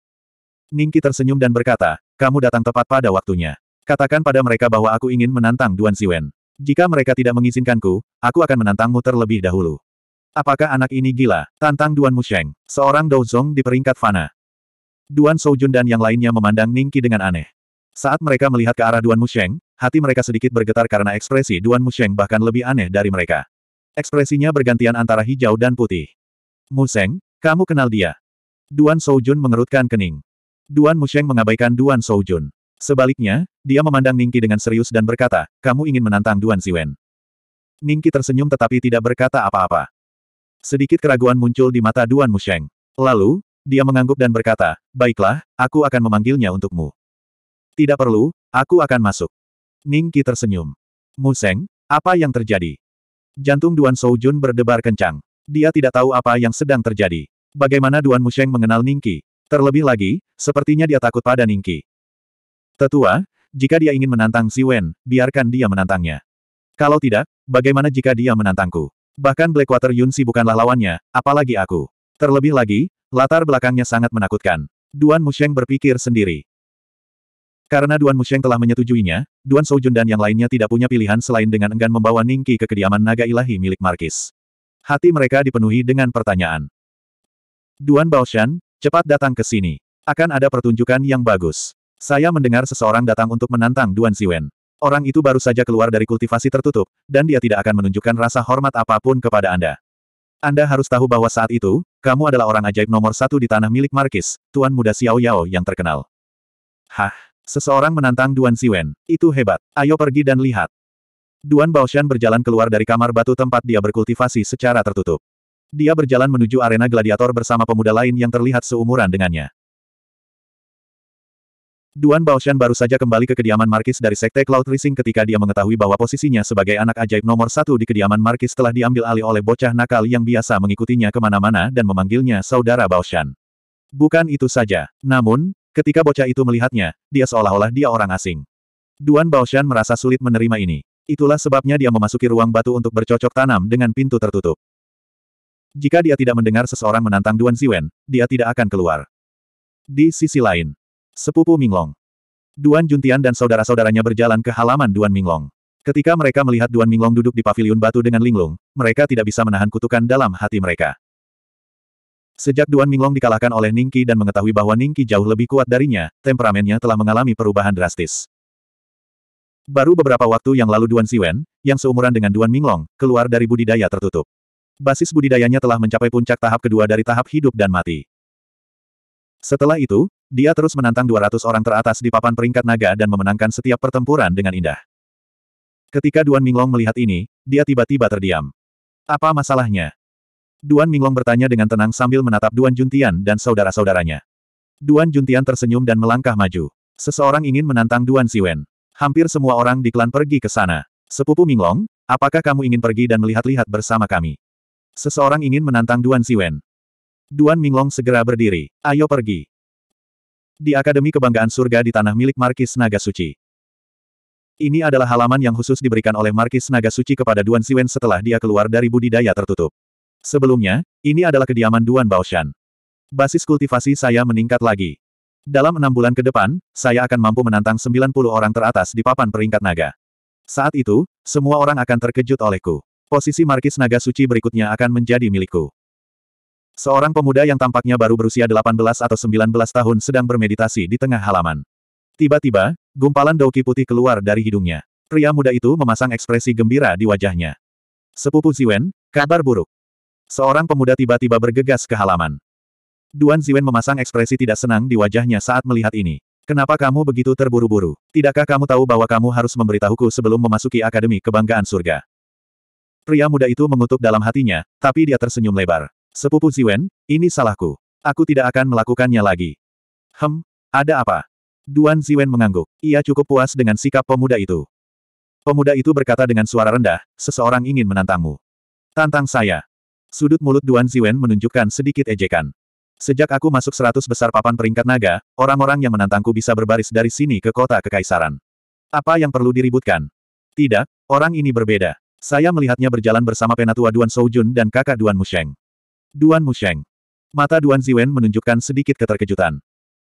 Ningki tersenyum dan berkata, kamu datang tepat pada waktunya. Katakan pada mereka bahwa aku ingin menantang Duan Siwen. Jika mereka tidak mengizinkanku, aku akan menantangmu terlebih dahulu. Apakah anak ini gila? Tantang Duan Musheng, seorang Douzong di peringkat Fana. Duan Soujun dan yang lainnya memandang Ningki dengan aneh. Saat mereka melihat ke arah Duan Musheng, hati mereka sedikit bergetar karena ekspresi Duan Musheng bahkan lebih aneh dari mereka. Ekspresinya bergantian antara hijau dan putih. Musheng, kamu kenal dia. Duan Soujun mengerutkan kening. Duan Musheng mengabaikan Duan Soujun. Sebaliknya, dia memandang Ningki dengan serius dan berkata, kamu ingin menantang Duan Siwen? Ningki tersenyum tetapi tidak berkata apa-apa. Sedikit keraguan muncul di mata Duan Musheng. Lalu, dia mengangguk dan berkata, Baiklah, aku akan memanggilnya untukmu. Tidak perlu, aku akan masuk. Ningki tersenyum. Musheng, apa yang terjadi? Jantung Duan Soujun berdebar kencang. Dia tidak tahu apa yang sedang terjadi. Bagaimana Duan Musheng mengenal Ningki? Terlebih lagi, sepertinya dia takut pada Ningki. Tetua, jika dia ingin menantang Si Wen, biarkan dia menantangnya. Kalau tidak, bagaimana jika dia menantangku? Bahkan Blackwater Yunsi bukanlah lawannya, apalagi aku. Terlebih lagi, latar belakangnya sangat menakutkan. Duan Musheng berpikir sendiri. Karena Duan Musheng telah menyetujuinya, Duan Soujun dan yang lainnya tidak punya pilihan selain dengan enggan membawa Ningki ke kediaman naga ilahi milik Markis. Hati mereka dipenuhi dengan pertanyaan. Duan Baoshan, cepat datang ke sini. Akan ada pertunjukan yang bagus. Saya mendengar seseorang datang untuk menantang Duan Siwen. Orang itu baru saja keluar dari kultivasi tertutup, dan dia tidak akan menunjukkan rasa hormat apapun kepada Anda. Anda harus tahu bahwa saat itu, kamu adalah orang ajaib nomor satu di tanah milik Markis, Tuan Muda Xiao Yao yang terkenal. Hah, seseorang menantang Duan Siwen, itu hebat, ayo pergi dan lihat. Duan Baoshan berjalan keluar dari kamar batu tempat dia berkultivasi secara tertutup. Dia berjalan menuju arena gladiator bersama pemuda lain yang terlihat seumuran dengannya. Duan Baoshan baru saja kembali ke kediaman Markis dari Sekte Cloud Rising ketika dia mengetahui bahwa posisinya sebagai anak ajaib nomor satu di kediaman Markis telah diambil alih oleh bocah nakal yang biasa mengikutinya kemana-mana dan memanggilnya saudara Baoshan. Bukan itu saja. Namun, ketika bocah itu melihatnya, dia seolah-olah dia orang asing. Duan Baoshan merasa sulit menerima ini. Itulah sebabnya dia memasuki ruang batu untuk bercocok tanam dengan pintu tertutup. Jika dia tidak mendengar seseorang menantang Duan Ziwen, dia tidak akan keluar. Di sisi lain, sepupu Minglong. Duan Juntian dan saudara-saudaranya berjalan ke halaman Duan Minglong. Ketika mereka melihat Duan Minglong duduk di pavilion batu dengan linglung, mereka tidak bisa menahan kutukan dalam hati mereka. Sejak Duan Minglong dikalahkan oleh Ningki dan mengetahui bahwa Ningki jauh lebih kuat darinya, temperamennya telah mengalami perubahan drastis. Baru beberapa waktu yang lalu Duan Siwen, yang seumuran dengan Duan Minglong, keluar dari budidaya tertutup. Basis budidayanya telah mencapai puncak tahap kedua dari tahap hidup dan mati. Setelah itu, dia terus menantang 200 orang teratas di papan peringkat naga dan memenangkan setiap pertempuran dengan indah. Ketika Duan Minglong melihat ini, dia tiba-tiba terdiam. Apa masalahnya? Duan Minglong bertanya dengan tenang sambil menatap Duan Juntian dan saudara-saudaranya. Duan Juntian tersenyum dan melangkah maju. Seseorang ingin menantang Duan Siwen. Hampir semua orang di klan pergi ke sana. Sepupu Minglong, apakah kamu ingin pergi dan melihat-lihat bersama kami? Seseorang ingin menantang Duan Siwen. Duan Minglong segera berdiri. Ayo pergi di Akademi Kebanggaan Surga di tanah milik Markis Naga Suci. Ini adalah halaman yang khusus diberikan oleh Markis Naga Suci kepada Duan Siwen setelah dia keluar dari budidaya tertutup. Sebelumnya, ini adalah kediaman Duan Baoshan. Basis kultivasi saya meningkat lagi. Dalam enam bulan ke depan, saya akan mampu menantang 90 orang teratas di papan peringkat naga. Saat itu, semua orang akan terkejut olehku. Posisi Markis Naga Suci berikutnya akan menjadi milikku. Seorang pemuda yang tampaknya baru berusia 18 atau 19 tahun sedang bermeditasi di tengah halaman. Tiba-tiba, gumpalan dauki putih keluar dari hidungnya. Pria muda itu memasang ekspresi gembira di wajahnya. Sepupu Ziwen, kabar buruk. Seorang pemuda tiba-tiba bergegas ke halaman. Duan Ziwen memasang ekspresi tidak senang di wajahnya saat melihat ini. Kenapa kamu begitu terburu-buru? Tidakkah kamu tahu bahwa kamu harus memberitahuku sebelum memasuki Akademi Kebanggaan Surga? Pria muda itu mengutuk dalam hatinya, tapi dia tersenyum lebar. Sepupu Ziwen, ini salahku. Aku tidak akan melakukannya lagi. Hem, ada apa? Duan Ziwen mengangguk. Ia cukup puas dengan sikap pemuda itu. Pemuda itu berkata dengan suara rendah, seseorang ingin menantangmu. Tantang saya. Sudut mulut Duan Ziwen menunjukkan sedikit ejekan. Sejak aku masuk seratus besar papan peringkat naga, orang-orang yang menantangku bisa berbaris dari sini ke kota kekaisaran. Apa yang perlu diributkan? Tidak, orang ini berbeda. Saya melihatnya berjalan bersama penatua Duan Soujun dan kakak Duan Musheng. Duan Musheng. Mata Duan Ziwen menunjukkan sedikit keterkejutan.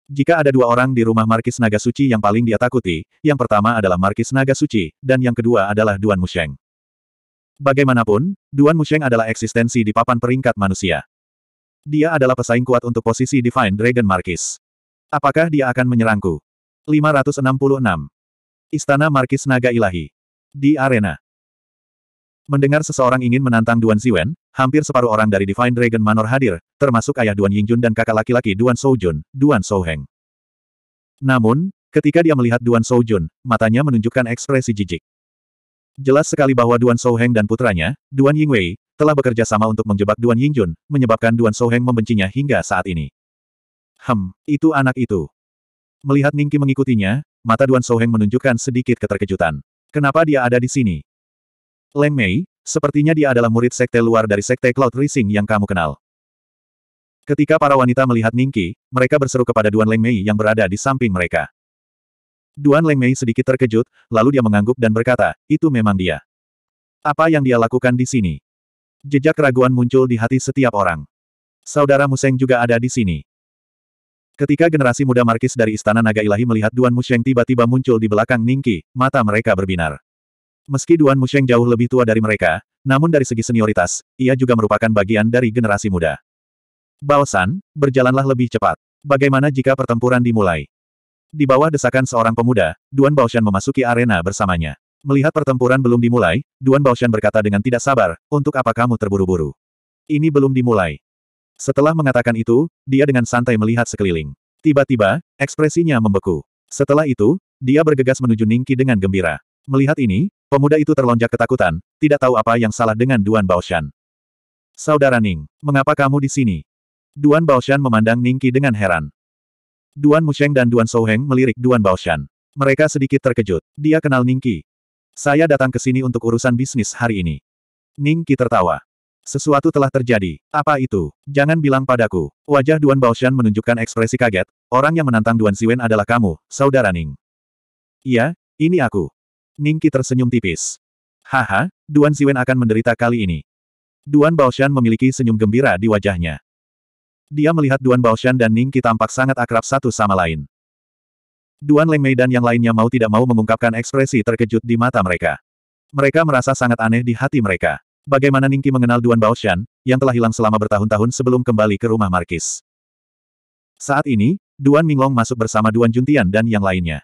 Jika ada dua orang di rumah Markis Naga Suci yang paling dia takuti, yang pertama adalah Markis Naga Suci, dan yang kedua adalah Duan Musheng. Bagaimanapun, Duan Musheng adalah eksistensi di papan peringkat manusia. Dia adalah pesaing kuat untuk posisi Divine Dragon Markis. Apakah dia akan menyerangku? 566. Istana Markis Naga Ilahi. Di arena. Mendengar seseorang ingin menantang Duan Ziwen, hampir separuh orang dari Divine Dragon Manor hadir, termasuk ayah Duan Yingjun dan kakak laki-laki Duan Soujun, Duan Souheng. Namun, ketika dia melihat Duan Soujun, matanya menunjukkan ekspresi jijik. Jelas sekali bahwa Duan Souheng dan putranya, Duan Yingwei, telah bekerja sama untuk menjebak Duan Yingjun, menyebabkan Duan Souheng membencinya hingga saat ini. Hem, itu anak itu. Melihat Ningki mengikutinya, mata Duan Souheng menunjukkan sedikit keterkejutan. Kenapa dia ada di sini? Leng Mei, sepertinya dia adalah murid sekte luar dari sekte Cloud Rising yang kamu kenal. Ketika para wanita melihat Ningki, mereka berseru kepada Duan Leng Mei yang berada di samping mereka. Duan Leng Mei sedikit terkejut, lalu dia mengangguk dan berkata, itu memang dia. Apa yang dia lakukan di sini? Jejak keraguan muncul di hati setiap orang. Saudara Museng juga ada di sini. Ketika generasi muda markis dari Istana Naga Ilahi melihat Duan Museng tiba-tiba muncul di belakang Ningki, mata mereka berbinar. Meski Duan Musheng jauh lebih tua dari mereka, namun dari segi senioritas, ia juga merupakan bagian dari generasi muda. Bao berjalanlah lebih cepat. Bagaimana jika pertempuran dimulai? Di bawah desakan seorang pemuda, Duan Baoshan memasuki arena bersamanya. Melihat pertempuran belum dimulai, Duan Baoshan berkata dengan tidak sabar, untuk apa kamu terburu-buru? Ini belum dimulai. Setelah mengatakan itu, dia dengan santai melihat sekeliling. Tiba-tiba, ekspresinya membeku. Setelah itu, dia bergegas menuju Ningki dengan gembira. Melihat ini, Pemuda itu terlonjak ketakutan, tidak tahu apa yang salah dengan Duan Baoshan. Saudara Ning, mengapa kamu di sini? Duan Baoshan memandang Ningki dengan heran. Duan Musheng dan Duan Souheng melirik Duan Baoshan. Mereka sedikit terkejut. Dia kenal Ningki. Saya datang ke sini untuk urusan bisnis hari ini. Ningki tertawa. Sesuatu telah terjadi. Apa itu? Jangan bilang padaku. Wajah Duan Baoshan menunjukkan ekspresi kaget. Orang yang menantang Duan Siwen adalah kamu, saudara Ning. Iya, ini aku. Ningki tersenyum tipis. Haha, Duan Ziwen akan menderita kali ini. Duan Baoshan memiliki senyum gembira di wajahnya. Dia melihat Duan Baoshan dan Ningki tampak sangat akrab satu sama lain. Duan Lengmei dan yang lainnya mau tidak mau mengungkapkan ekspresi terkejut di mata mereka. Mereka merasa sangat aneh di hati mereka. Bagaimana Ningki mengenal Duan Baoshan, yang telah hilang selama bertahun-tahun sebelum kembali ke rumah Markis. Saat ini, Duan Minglong masuk bersama Duan Juntian dan yang lainnya.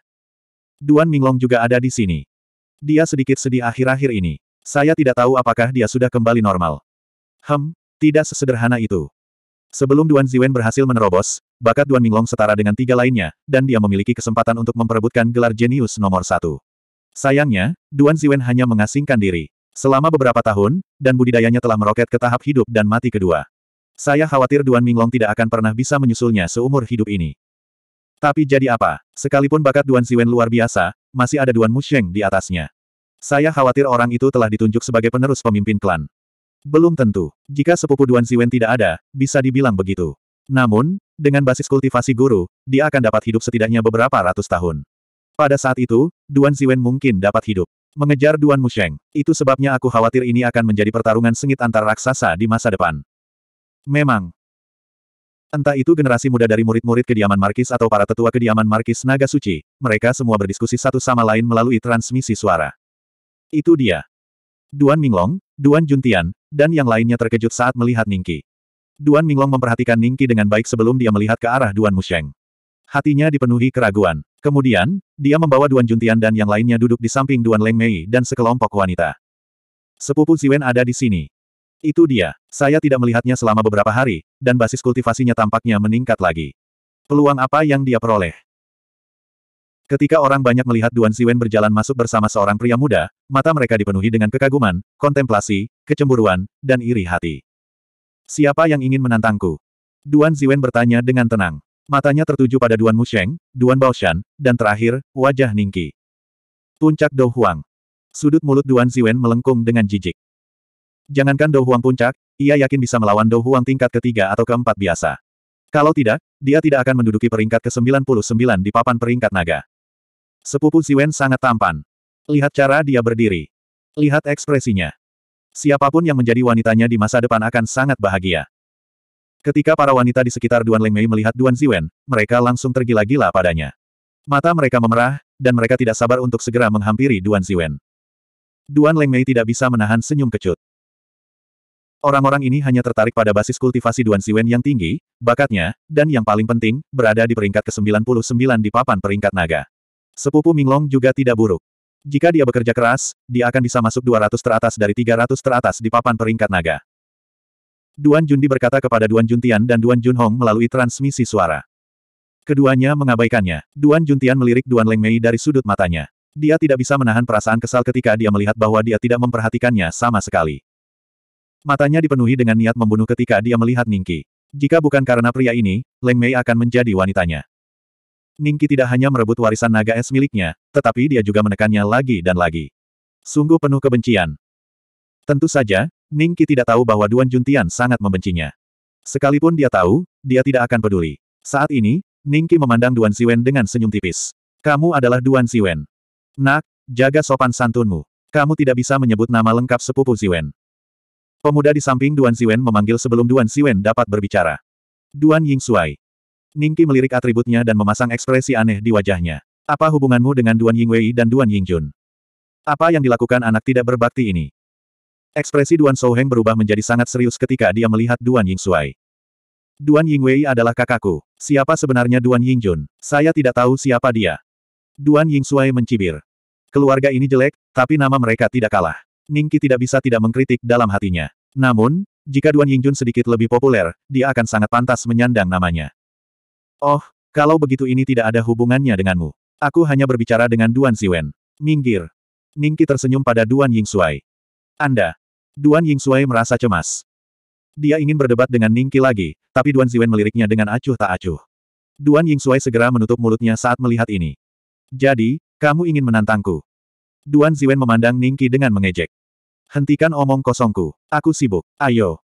Duan Minglong juga ada di sini. Dia sedikit sedih akhir-akhir ini. Saya tidak tahu apakah dia sudah kembali normal. Hem, tidak sesederhana itu. Sebelum Duan Ziwen berhasil menerobos, bakat Duan Minglong setara dengan tiga lainnya, dan dia memiliki kesempatan untuk memperebutkan gelar jenius nomor satu. Sayangnya, Duan Ziwen hanya mengasingkan diri. Selama beberapa tahun, dan budidayanya telah meroket ke tahap hidup dan mati kedua. Saya khawatir Duan Minglong tidak akan pernah bisa menyusulnya seumur hidup ini. Tapi jadi apa? Sekalipun bakat Duan Ziwen luar biasa, masih ada Duan Musheng di atasnya. Saya khawatir orang itu telah ditunjuk sebagai penerus pemimpin klan. Belum tentu. Jika sepupu Duan Ziwen tidak ada, bisa dibilang begitu. Namun, dengan basis kultivasi guru, dia akan dapat hidup setidaknya beberapa ratus tahun. Pada saat itu, Duan Ziwen mungkin dapat hidup. Mengejar Duan Musheng. Itu sebabnya aku khawatir ini akan menjadi pertarungan sengit antar raksasa di masa depan. Memang, Entah itu generasi muda dari murid-murid kediaman Markis atau para tetua kediaman Markis Naga Suci, mereka semua berdiskusi satu sama lain melalui transmisi suara. Itu dia. Duan Minglong, Duan Juntian, dan yang lainnya terkejut saat melihat Ningki. Duan Minglong memperhatikan Ningki dengan baik sebelum dia melihat ke arah Duan Musheng. Hatinya dipenuhi keraguan. Kemudian, dia membawa Duan Juntian dan yang lainnya duduk di samping Duan Leng Mei dan sekelompok wanita. Sepupu Ziwen ada di sini. Itu dia. Saya tidak melihatnya selama beberapa hari, dan basis kultivasinya tampaknya meningkat lagi. Peluang apa yang dia peroleh? Ketika orang banyak melihat Duan Ziwen berjalan masuk bersama seorang pria muda, mata mereka dipenuhi dengan kekaguman, kontemplasi, kecemburuan, dan iri hati. Siapa yang ingin menantangku? Duan Ziwen bertanya dengan tenang. Matanya tertuju pada Duan Musheng, Duan Baoshan, dan terakhir, wajah Ningki. Puncak Dou Huang. Sudut mulut Duan Ziwen melengkung dengan jijik. Jangankan Dou Huang puncak, ia yakin bisa melawan Dou Huang tingkat ketiga atau keempat biasa. Kalau tidak, dia tidak akan menduduki peringkat ke-99 di papan peringkat naga. Sepupu Ziwen sangat tampan. Lihat cara dia berdiri. Lihat ekspresinya. Siapapun yang menjadi wanitanya di masa depan akan sangat bahagia. Ketika para wanita di sekitar Duan Mei melihat Duan Ziwen, mereka langsung tergila-gila padanya. Mata mereka memerah, dan mereka tidak sabar untuk segera menghampiri Duan Ziwen. Duan Mei tidak bisa menahan senyum kecut. Orang-orang ini hanya tertarik pada basis kultivasi Duan Siwen yang tinggi, bakatnya, dan yang paling penting, berada di peringkat ke-99 di papan peringkat naga. Sepupu Minglong juga tidak buruk. Jika dia bekerja keras, dia akan bisa masuk 200 teratas dari 300 teratas di papan peringkat naga. Duan Jundi berkata kepada Duan Juntian dan Duan Junhong melalui transmisi suara. Keduanya mengabaikannya. Duan Juntian melirik Duan Lengmei dari sudut matanya. Dia tidak bisa menahan perasaan kesal ketika dia melihat bahwa dia tidak memperhatikannya sama sekali. Matanya dipenuhi dengan niat membunuh ketika dia melihat Ningki. Jika bukan karena pria ini, Leng Mei akan menjadi wanitanya. Ningki tidak hanya merebut warisan naga es miliknya, tetapi dia juga menekannya lagi dan lagi. Sungguh penuh kebencian. Tentu saja, Ningki tidak tahu bahwa Duan Juntian sangat membencinya. Sekalipun dia tahu, dia tidak akan peduli. Saat ini, Ningki memandang Duan Siwen dengan senyum tipis. Kamu adalah Duan Siwen. Nak, jaga sopan santunmu. Kamu tidak bisa menyebut nama lengkap sepupu Siwen. Pemuda di samping Duan Ziwen memanggil sebelum Duan Ziwen dapat berbicara. Duan Ying Suai. Ningki melirik atributnya dan memasang ekspresi aneh di wajahnya. Apa hubunganmu dengan Duan Ying Wei dan Duan Ying Jun? Apa yang dilakukan anak tidak berbakti ini? Ekspresi Duan Heng berubah menjadi sangat serius ketika dia melihat Duan Ying Suai. Duan Ying Wei adalah kakakku. Siapa sebenarnya Duan Ying Jun? Saya tidak tahu siapa dia. Duan Ying Suai mencibir. Keluarga ini jelek, tapi nama mereka tidak kalah. Ningki tidak bisa tidak mengkritik dalam hatinya. Namun, jika Duan Yingjun sedikit lebih populer, dia akan sangat pantas menyandang namanya. Oh, kalau begitu ini tidak ada hubungannya denganmu. Aku hanya berbicara dengan Duan Ziwen. Minggir. Ningki tersenyum pada Duan Yingxuai. Anda. Duan Yingxuai merasa cemas. Dia ingin berdebat dengan Ningki lagi, tapi Duan Ziwen meliriknya dengan acuh tak acuh. Duan Yingxuai segera menutup mulutnya saat melihat ini. Jadi, kamu ingin menantangku? Duan Ziwen memandang Ningki dengan mengejek. Hentikan omong kosongku. Aku sibuk. Ayo.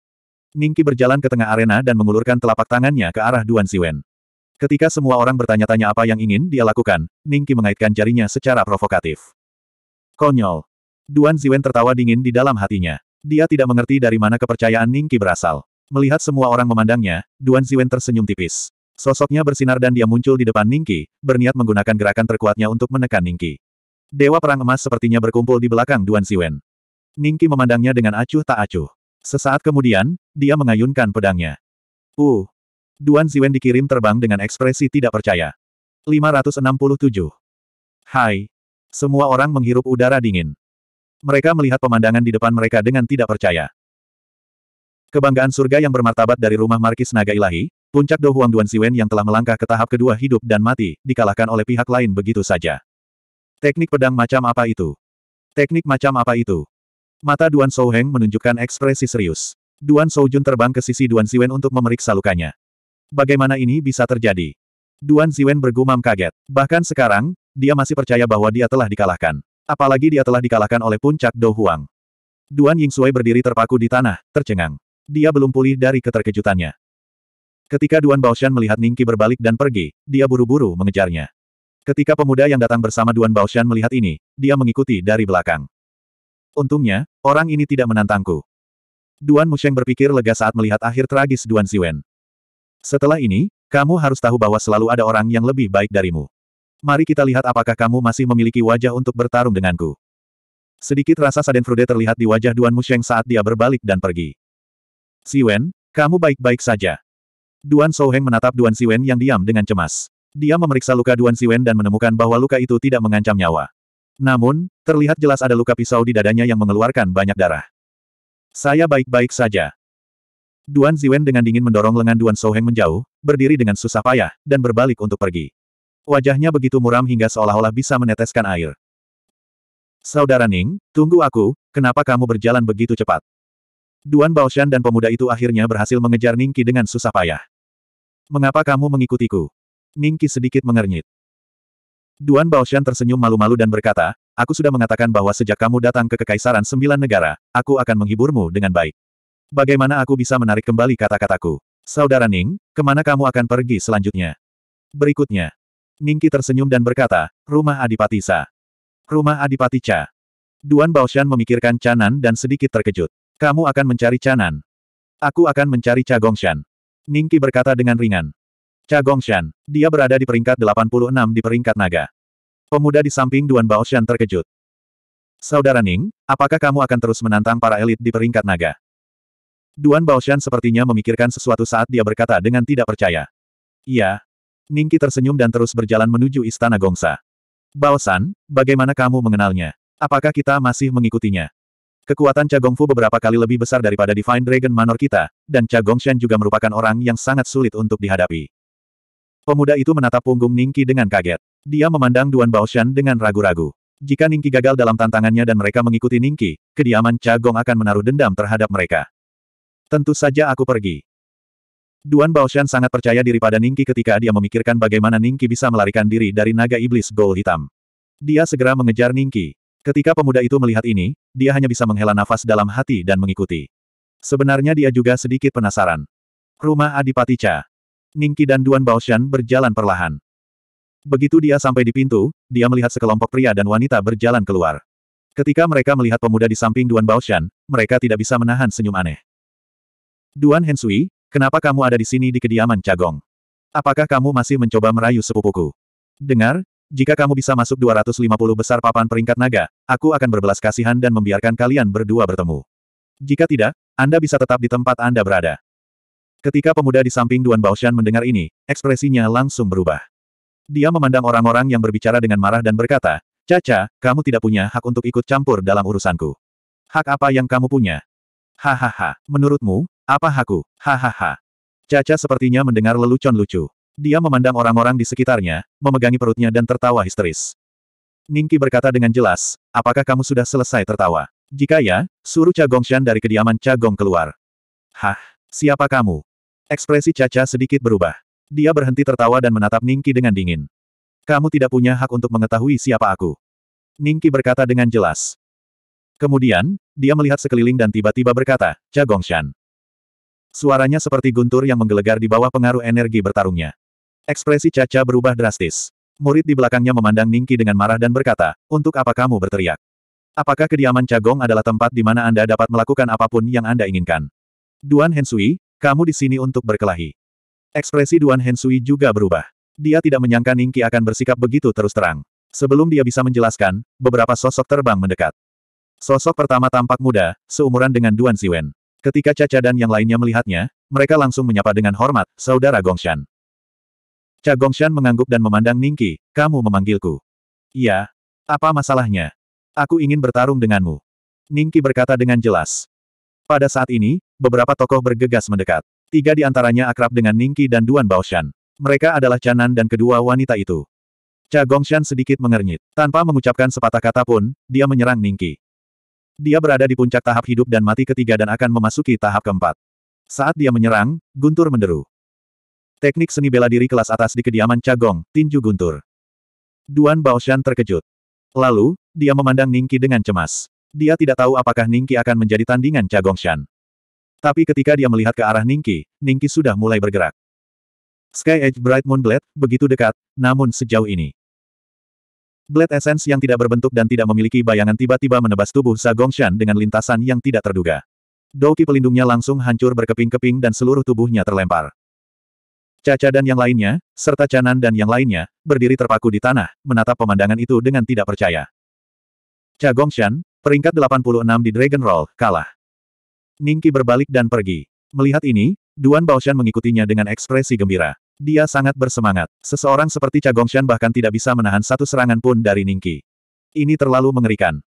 Ningki berjalan ke tengah arena dan mengulurkan telapak tangannya ke arah Duan Ziwen. Ketika semua orang bertanya-tanya apa yang ingin dia lakukan, Ningki mengaitkan jarinya secara provokatif. Konyol. Duan Ziwen tertawa dingin di dalam hatinya. Dia tidak mengerti dari mana kepercayaan Ningki berasal. Melihat semua orang memandangnya, Duan Ziwen tersenyum tipis. Sosoknya bersinar dan dia muncul di depan Ningki, berniat menggunakan gerakan terkuatnya untuk menekan Ningki. Dewa Perang Emas sepertinya berkumpul di belakang Duan Siwen. Ningki memandangnya dengan acuh tak acuh. Sesaat kemudian, dia mengayunkan pedangnya. Uh! Duan Siwen dikirim terbang dengan ekspresi tidak percaya. 567. Hai! Semua orang menghirup udara dingin. Mereka melihat pemandangan di depan mereka dengan tidak percaya. Kebanggaan surga yang bermartabat dari rumah Markis Naga Ilahi, puncak dohuang Duan Siwen yang telah melangkah ke tahap kedua hidup dan mati, dikalahkan oleh pihak lain begitu saja. Teknik pedang macam apa itu? Teknik macam apa itu? Mata Duan Shou Heng menunjukkan ekspresi serius. Duan Shou Jun terbang ke sisi Duan Ziwen untuk memeriksa lukanya. Bagaimana ini bisa terjadi? Duan Ziwen bergumam kaget. Bahkan sekarang, dia masih percaya bahwa dia telah dikalahkan. Apalagi dia telah dikalahkan oleh puncak Do Huang. Duan Sui berdiri terpaku di tanah, tercengang. Dia belum pulih dari keterkejutannya. Ketika Duan Baoshan melihat Ningki berbalik dan pergi, dia buru-buru mengejarnya. Ketika pemuda yang datang bersama Duan Baoshan melihat ini, dia mengikuti dari belakang. Untungnya, orang ini tidak menantangku. Duan Musheng berpikir lega saat melihat akhir tragis Duan Siwen. Setelah ini, kamu harus tahu bahwa selalu ada orang yang lebih baik darimu. Mari kita lihat apakah kamu masih memiliki wajah untuk bertarung denganku. Sedikit rasa sadenfrude terlihat di wajah Duan Musheng saat dia berbalik dan pergi. Siwen, kamu baik-baik saja. Duan Souheng menatap Duan Siwen yang diam dengan cemas. Dia memeriksa luka Duan Siwen dan menemukan bahwa luka itu tidak mengancam nyawa. Namun, terlihat jelas ada luka pisau di dadanya yang mengeluarkan banyak darah. Saya baik-baik saja. Duan Ziwen dengan dingin mendorong lengan Duan Soheng menjauh, berdiri dengan susah payah, dan berbalik untuk pergi. Wajahnya begitu muram hingga seolah-olah bisa meneteskan air. Saudara Ning, tunggu aku, kenapa kamu berjalan begitu cepat? Duan Baoshan dan pemuda itu akhirnya berhasil mengejar Ningki dengan susah payah. Mengapa kamu mengikutiku? Ningki sedikit mengernyit. Duan Baoshan tersenyum malu-malu dan berkata, aku sudah mengatakan bahwa sejak kamu datang ke Kekaisaran Sembilan Negara, aku akan menghiburmu dengan baik. Bagaimana aku bisa menarik kembali kata-kataku? Saudara Ning, kemana kamu akan pergi selanjutnya? Berikutnya. Ningki tersenyum dan berkata, Rumah Adipati Sa. Rumah Adipati Cha. Duan Baoshan memikirkan Canan dan sedikit terkejut. Kamu akan mencari Canan. Aku akan mencari Cha Gongshan. Ningki berkata dengan ringan. Cha Dia berada di peringkat 86 di peringkat naga. Pemuda di samping Duan Baoshan terkejut. Saudara Ning, apakah kamu akan terus menantang para elit di peringkat naga? Duan Baoshan sepertinya memikirkan sesuatu saat dia berkata dengan tidak percaya. Iya. Ningki tersenyum dan terus berjalan menuju istana Gongsa. Baoshan, bagaimana kamu mengenalnya? Apakah kita masih mengikutinya? Kekuatan Cha Gongfu beberapa kali lebih besar daripada Divine Dragon Manor kita, dan Cha juga merupakan orang yang sangat sulit untuk dihadapi. Pemuda itu menatap punggung Ningki dengan kaget. Dia memandang Duan Baoshan dengan ragu-ragu. Jika Ningki gagal dalam tantangannya dan mereka mengikuti Ningki, kediaman Cagong akan menaruh dendam terhadap mereka. Tentu saja aku pergi. Duan Baoshan sangat percaya diri pada Ningki ketika dia memikirkan bagaimana Ningki bisa melarikan diri dari naga iblis gol hitam. Dia segera mengejar Ningki. Ketika pemuda itu melihat ini, dia hanya bisa menghela nafas dalam hati dan mengikuti. Sebenarnya dia juga sedikit penasaran. Rumah Adipati Cha. Ningki dan Duan Baoshan berjalan perlahan. Begitu dia sampai di pintu, dia melihat sekelompok pria dan wanita berjalan keluar. Ketika mereka melihat pemuda di samping Duan Baoshan, mereka tidak bisa menahan senyum aneh. Duan Hensui, kenapa kamu ada di sini di kediaman Cagong? Apakah kamu masih mencoba merayu sepupuku? Dengar, jika kamu bisa masuk 250 besar papan peringkat naga, aku akan berbelas kasihan dan membiarkan kalian berdua bertemu. Jika tidak, Anda bisa tetap di tempat Anda berada. Ketika pemuda di samping Duan Baoshan mendengar ini, ekspresinya langsung berubah. Dia memandang orang-orang yang berbicara dengan marah dan berkata, Caca, kamu tidak punya hak untuk ikut campur dalam urusanku. Hak apa yang kamu punya? Hahaha, menurutmu, apa hakku? Hahaha. Caca sepertinya mendengar lelucon lucu. Dia memandang orang-orang di sekitarnya, memegangi perutnya dan tertawa histeris. Ningki berkata dengan jelas, apakah kamu sudah selesai tertawa? Jika ya, suruh Cha Gongshan dari kediaman Cagong keluar. Hah, siapa kamu? Ekspresi Caca sedikit berubah. Dia berhenti tertawa dan menatap Ningki dengan dingin. Kamu tidak punya hak untuk mengetahui siapa aku. Ningki berkata dengan jelas. Kemudian, dia melihat sekeliling dan tiba-tiba berkata, Cagongshan. Suaranya seperti guntur yang menggelegar di bawah pengaruh energi bertarungnya. Ekspresi Caca berubah drastis. Murid di belakangnya memandang Ningki dengan marah dan berkata, untuk apa kamu berteriak? Apakah kediaman Cagong adalah tempat di mana Anda dapat melakukan apapun yang Anda inginkan? Duan Hensui, kamu di sini untuk berkelahi. Ekspresi Duan Hensui juga berubah. Dia tidak menyangka Ningki akan bersikap begitu terus terang. Sebelum dia bisa menjelaskan, beberapa sosok terbang mendekat. Sosok pertama tampak muda, seumuran dengan Duan Siwen. Ketika Caca dan yang lainnya melihatnya, mereka langsung menyapa dengan hormat, Saudara Gongshan. Cha Gongshan mengangguk dan memandang Ningki, kamu memanggilku. Iya. Apa masalahnya? Aku ingin bertarung denganmu. Ningki berkata dengan jelas. Pada saat ini, beberapa tokoh bergegas mendekat. Tiga di antaranya akrab dengan Ningki dan Duan Baoshan. Mereka adalah Canan dan kedua wanita itu. Cha Gongshan sedikit mengernyit. Tanpa mengucapkan sepatah kata pun, dia menyerang Ningki. Dia berada di puncak tahap hidup dan mati ketiga dan akan memasuki tahap keempat. Saat dia menyerang, guntur menderu. Teknik seni bela diri kelas atas di kediaman Cagong, tinju guntur. Duan Baoshan terkejut. Lalu, dia memandang Ningki dengan cemas. Dia tidak tahu apakah Ningki akan menjadi tandingan Cagong Shan. Tapi ketika dia melihat ke arah Ningki, Ningki sudah mulai bergerak. Sky Edge Bright Moon Blade, begitu dekat, namun sejauh ini. Blade Essence yang tidak berbentuk dan tidak memiliki bayangan tiba-tiba menebas tubuh Zagongshan dengan lintasan yang tidak terduga. Doki pelindungnya langsung hancur berkeping-keping dan seluruh tubuhnya terlempar. Caca dan yang lainnya, serta Canan dan yang lainnya, berdiri terpaku di tanah, menatap pemandangan itu dengan tidak percaya. Cha Gongshan, peringkat 86 di Dragon Roll, kalah. Ningki berbalik dan pergi. Melihat ini, Duan Baoshan mengikutinya dengan ekspresi gembira. Dia sangat bersemangat. Seseorang seperti Cagongshan bahkan tidak bisa menahan satu serangan pun dari Ningki. Ini terlalu mengerikan.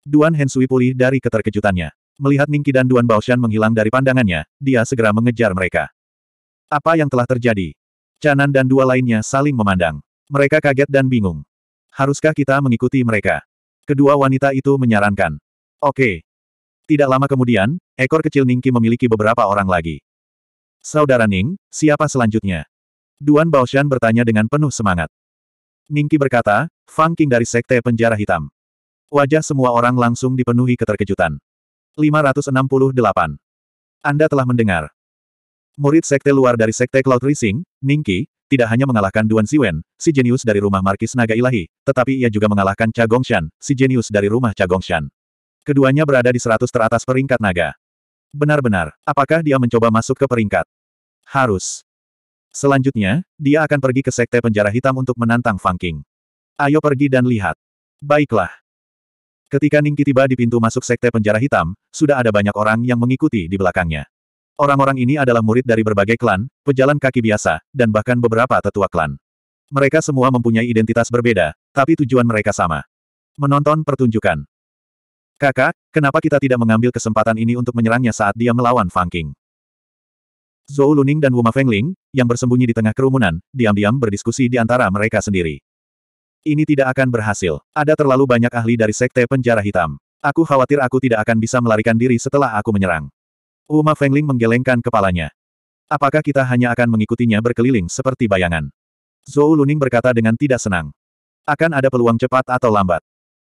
Duan Hensui pulih dari keterkejutannya. Melihat Ningki dan Duan Baoshan menghilang dari pandangannya, dia segera mengejar mereka. Apa yang telah terjadi? Canan dan dua lainnya saling memandang. Mereka kaget dan bingung. Haruskah kita mengikuti mereka? Kedua wanita itu menyarankan. Oke. Tidak lama kemudian, Ekor kecil Ningqi memiliki beberapa orang lagi. Saudara Ning, siapa selanjutnya? Duan Baoshan bertanya dengan penuh semangat. Ningqi berkata, Fang King dari Sekte Penjara Hitam. Wajah semua orang langsung dipenuhi keterkejutan. 568. Anda telah mendengar. Murid Sekte luar dari Sekte Cloud Rising, Ningqi, tidak hanya mengalahkan Duan Siwen, si jenius dari rumah Markis Naga Ilahi, tetapi ia juga mengalahkan Cha si jenius dari rumah Cha Keduanya berada di seratus teratas peringkat naga. Benar-benar, apakah dia mencoba masuk ke peringkat? Harus. Selanjutnya, dia akan pergi ke Sekte Penjara Hitam untuk menantang Fang King. Ayo pergi dan lihat. Baiklah. Ketika Ningki tiba di pintu masuk Sekte Penjara Hitam, sudah ada banyak orang yang mengikuti di belakangnya. Orang-orang ini adalah murid dari berbagai klan, pejalan kaki biasa, dan bahkan beberapa tetua klan. Mereka semua mempunyai identitas berbeda, tapi tujuan mereka sama. Menonton pertunjukan. Kakak, kenapa kita tidak mengambil kesempatan ini untuk menyerangnya saat dia melawan Fang King? Zhou Luning dan Wuma Fengling, yang bersembunyi di tengah kerumunan, diam-diam berdiskusi di antara mereka sendiri. Ini tidak akan berhasil. Ada terlalu banyak ahli dari Sekte Penjara Hitam. Aku khawatir aku tidak akan bisa melarikan diri setelah aku menyerang. Wuma Fengling menggelengkan kepalanya. Apakah kita hanya akan mengikutinya berkeliling seperti bayangan? Zhou Luning berkata dengan tidak senang. Akan ada peluang cepat atau lambat.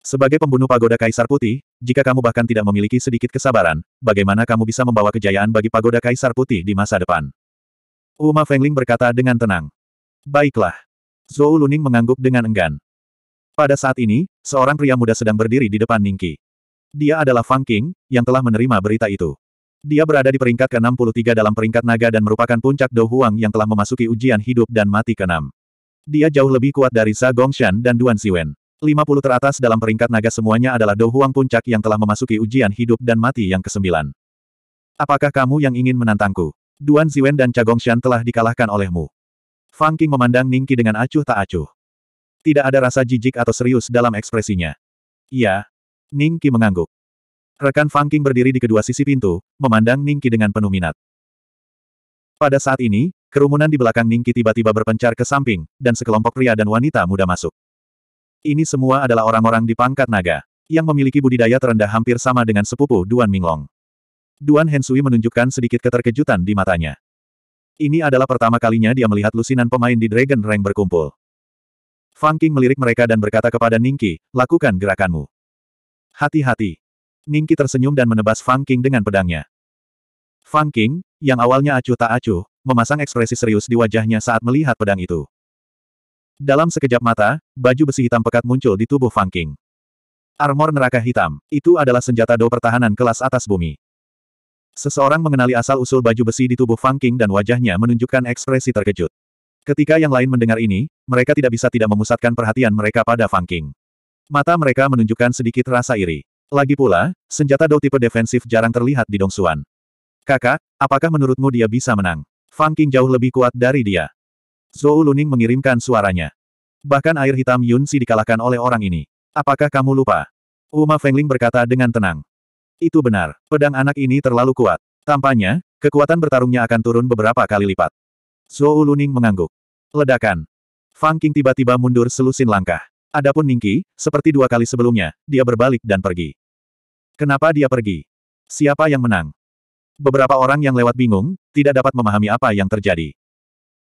Sebagai pembunuh pagoda Kaisar Putih, jika kamu bahkan tidak memiliki sedikit kesabaran, bagaimana kamu bisa membawa kejayaan bagi pagoda Kaisar Putih di masa depan? Uma Fengling berkata dengan tenang. Baiklah. Zhou Luning mengangguk dengan enggan. Pada saat ini, seorang pria muda sedang berdiri di depan Ningki. Dia adalah Fang King, yang telah menerima berita itu. Dia berada di peringkat ke-63 dalam peringkat naga dan merupakan puncak Dou Huang yang telah memasuki ujian hidup dan mati ke-6. Dia jauh lebih kuat dari Za Gongshan dan Duan Siwen. 50 teratas dalam peringkat naga semuanya adalah Dou Puncak yang telah memasuki ujian hidup dan mati yang kesembilan. Apakah kamu yang ingin menantangku? Duan Ziwen dan Cagongshan telah dikalahkan olehmu. Fang King memandang Ningki dengan acuh tak acuh. Tidak ada rasa jijik atau serius dalam ekspresinya. Iya. Ningki mengangguk. Rekan Fang King berdiri di kedua sisi pintu, memandang Ningki dengan penuh minat. Pada saat ini, kerumunan di belakang Ningki tiba-tiba berpencar ke samping, dan sekelompok pria dan wanita muda masuk. Ini semua adalah orang-orang di pangkat naga, yang memiliki budidaya terendah hampir sama dengan sepupu Duan Minglong. Duan Hensui menunjukkan sedikit keterkejutan di matanya. Ini adalah pertama kalinya dia melihat lusinan pemain di Dragon Rank berkumpul. Fang King melirik mereka dan berkata kepada Ningki, lakukan gerakanmu. Hati-hati. Ningki tersenyum dan menebas Fang King dengan pedangnya. Fang King, yang awalnya acuh tak acuh, memasang ekspresi serius di wajahnya saat melihat pedang itu. Dalam sekejap mata, baju besi hitam pekat muncul di tubuh Fang King. Armor neraka hitam, itu adalah senjata do pertahanan kelas atas bumi. Seseorang mengenali asal-usul baju besi di tubuh Fang King dan wajahnya menunjukkan ekspresi terkejut. Ketika yang lain mendengar ini, mereka tidak bisa tidak memusatkan perhatian mereka pada Fang King. Mata mereka menunjukkan sedikit rasa iri. Lagi pula, senjata do tipe defensif jarang terlihat di Dongsuan. Kakak, apakah menurutmu dia bisa menang? Fang King jauh lebih kuat dari dia. Zhou Luning mengirimkan suaranya. Bahkan air hitam Yun Yunsi dikalahkan oleh orang ini. Apakah kamu lupa? Uma Fengling berkata dengan tenang. Itu benar, pedang anak ini terlalu kuat. Tampaknya, kekuatan bertarungnya akan turun beberapa kali lipat. Zhou Luning mengangguk. Ledakan. Fang King tiba-tiba mundur selusin langkah. Adapun Ningki, seperti dua kali sebelumnya, dia berbalik dan pergi. Kenapa dia pergi? Siapa yang menang? Beberapa orang yang lewat bingung, tidak dapat memahami apa yang terjadi.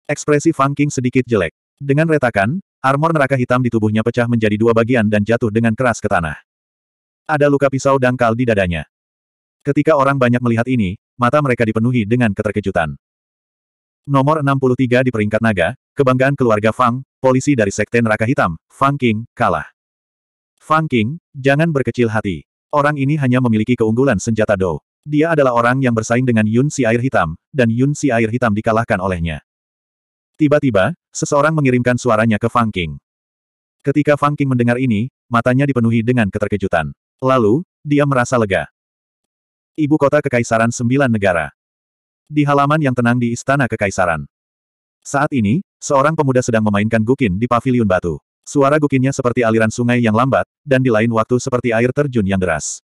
Ekspresi Fang King sedikit jelek. Dengan retakan, armor neraka hitam di tubuhnya pecah menjadi dua bagian dan jatuh dengan keras ke tanah. Ada luka pisau dangkal di dadanya. Ketika orang banyak melihat ini, mata mereka dipenuhi dengan keterkejutan. Nomor 63 di peringkat naga, kebanggaan keluarga Fang, polisi dari Sekte Neraka Hitam, Fang King, kalah. Fang King, jangan berkecil hati. Orang ini hanya memiliki keunggulan senjata Do. Dia adalah orang yang bersaing dengan Yun Si Air Hitam, dan Yun Si Air Hitam dikalahkan olehnya. Tiba-tiba, seseorang mengirimkan suaranya ke Fang King. Ketika Fang King mendengar ini, matanya dipenuhi dengan keterkejutan. Lalu, dia merasa lega. Ibu kota Kekaisaran Sembilan Negara. Di halaman yang tenang di Istana Kekaisaran. Saat ini, seorang pemuda sedang memainkan gukin di paviliun batu. Suara gukinnya seperti aliran sungai yang lambat, dan di lain waktu seperti air terjun yang deras.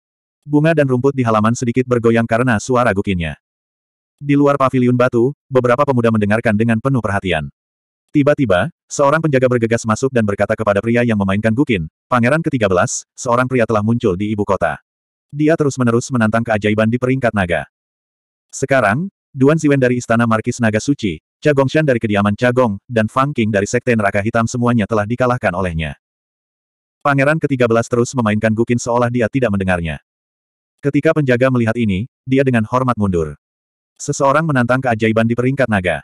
Bunga dan rumput di halaman sedikit bergoyang karena suara gukinnya. Di luar paviliun batu, beberapa pemuda mendengarkan dengan penuh perhatian. Tiba-tiba, seorang penjaga bergegas masuk dan berkata kepada pria yang memainkan gukin, Pangeran ke-13, seorang pria telah muncul di ibu kota. Dia terus-menerus menantang keajaiban di peringkat naga. Sekarang, Duan Ziwen dari Istana Markis Naga Suci, Cagongshan dari kediaman Cagong, dan Fang King dari Sekte Neraka Hitam semuanya telah dikalahkan olehnya. Pangeran ke-13 terus memainkan gukin seolah dia tidak mendengarnya. Ketika penjaga melihat ini, dia dengan hormat mundur. Seseorang menantang keajaiban di peringkat naga.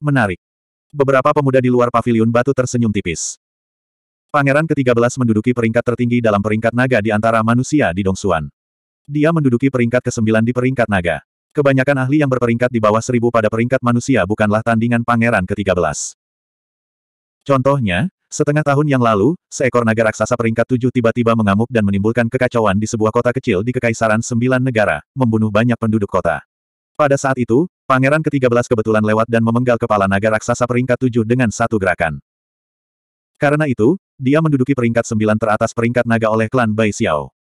Menarik. Beberapa pemuda di luar pavilion batu tersenyum tipis. Pangeran ke-13 menduduki peringkat tertinggi dalam peringkat naga di antara manusia di Dongsuan. Dia menduduki peringkat ke-9 di peringkat naga. Kebanyakan ahli yang berperingkat di bawah seribu pada peringkat manusia bukanlah tandingan pangeran ke-13. Contohnya, setengah tahun yang lalu, seekor naga raksasa peringkat tujuh tiba-tiba mengamuk dan menimbulkan kekacauan di sebuah kota kecil di Kekaisaran Sembilan Negara, membunuh banyak penduduk kota. Pada saat itu, pangeran ke-13 kebetulan lewat dan memenggal kepala naga raksasa peringkat 7 dengan satu gerakan. Karena itu, dia menduduki peringkat 9 teratas peringkat naga oleh klan Bai Xiao.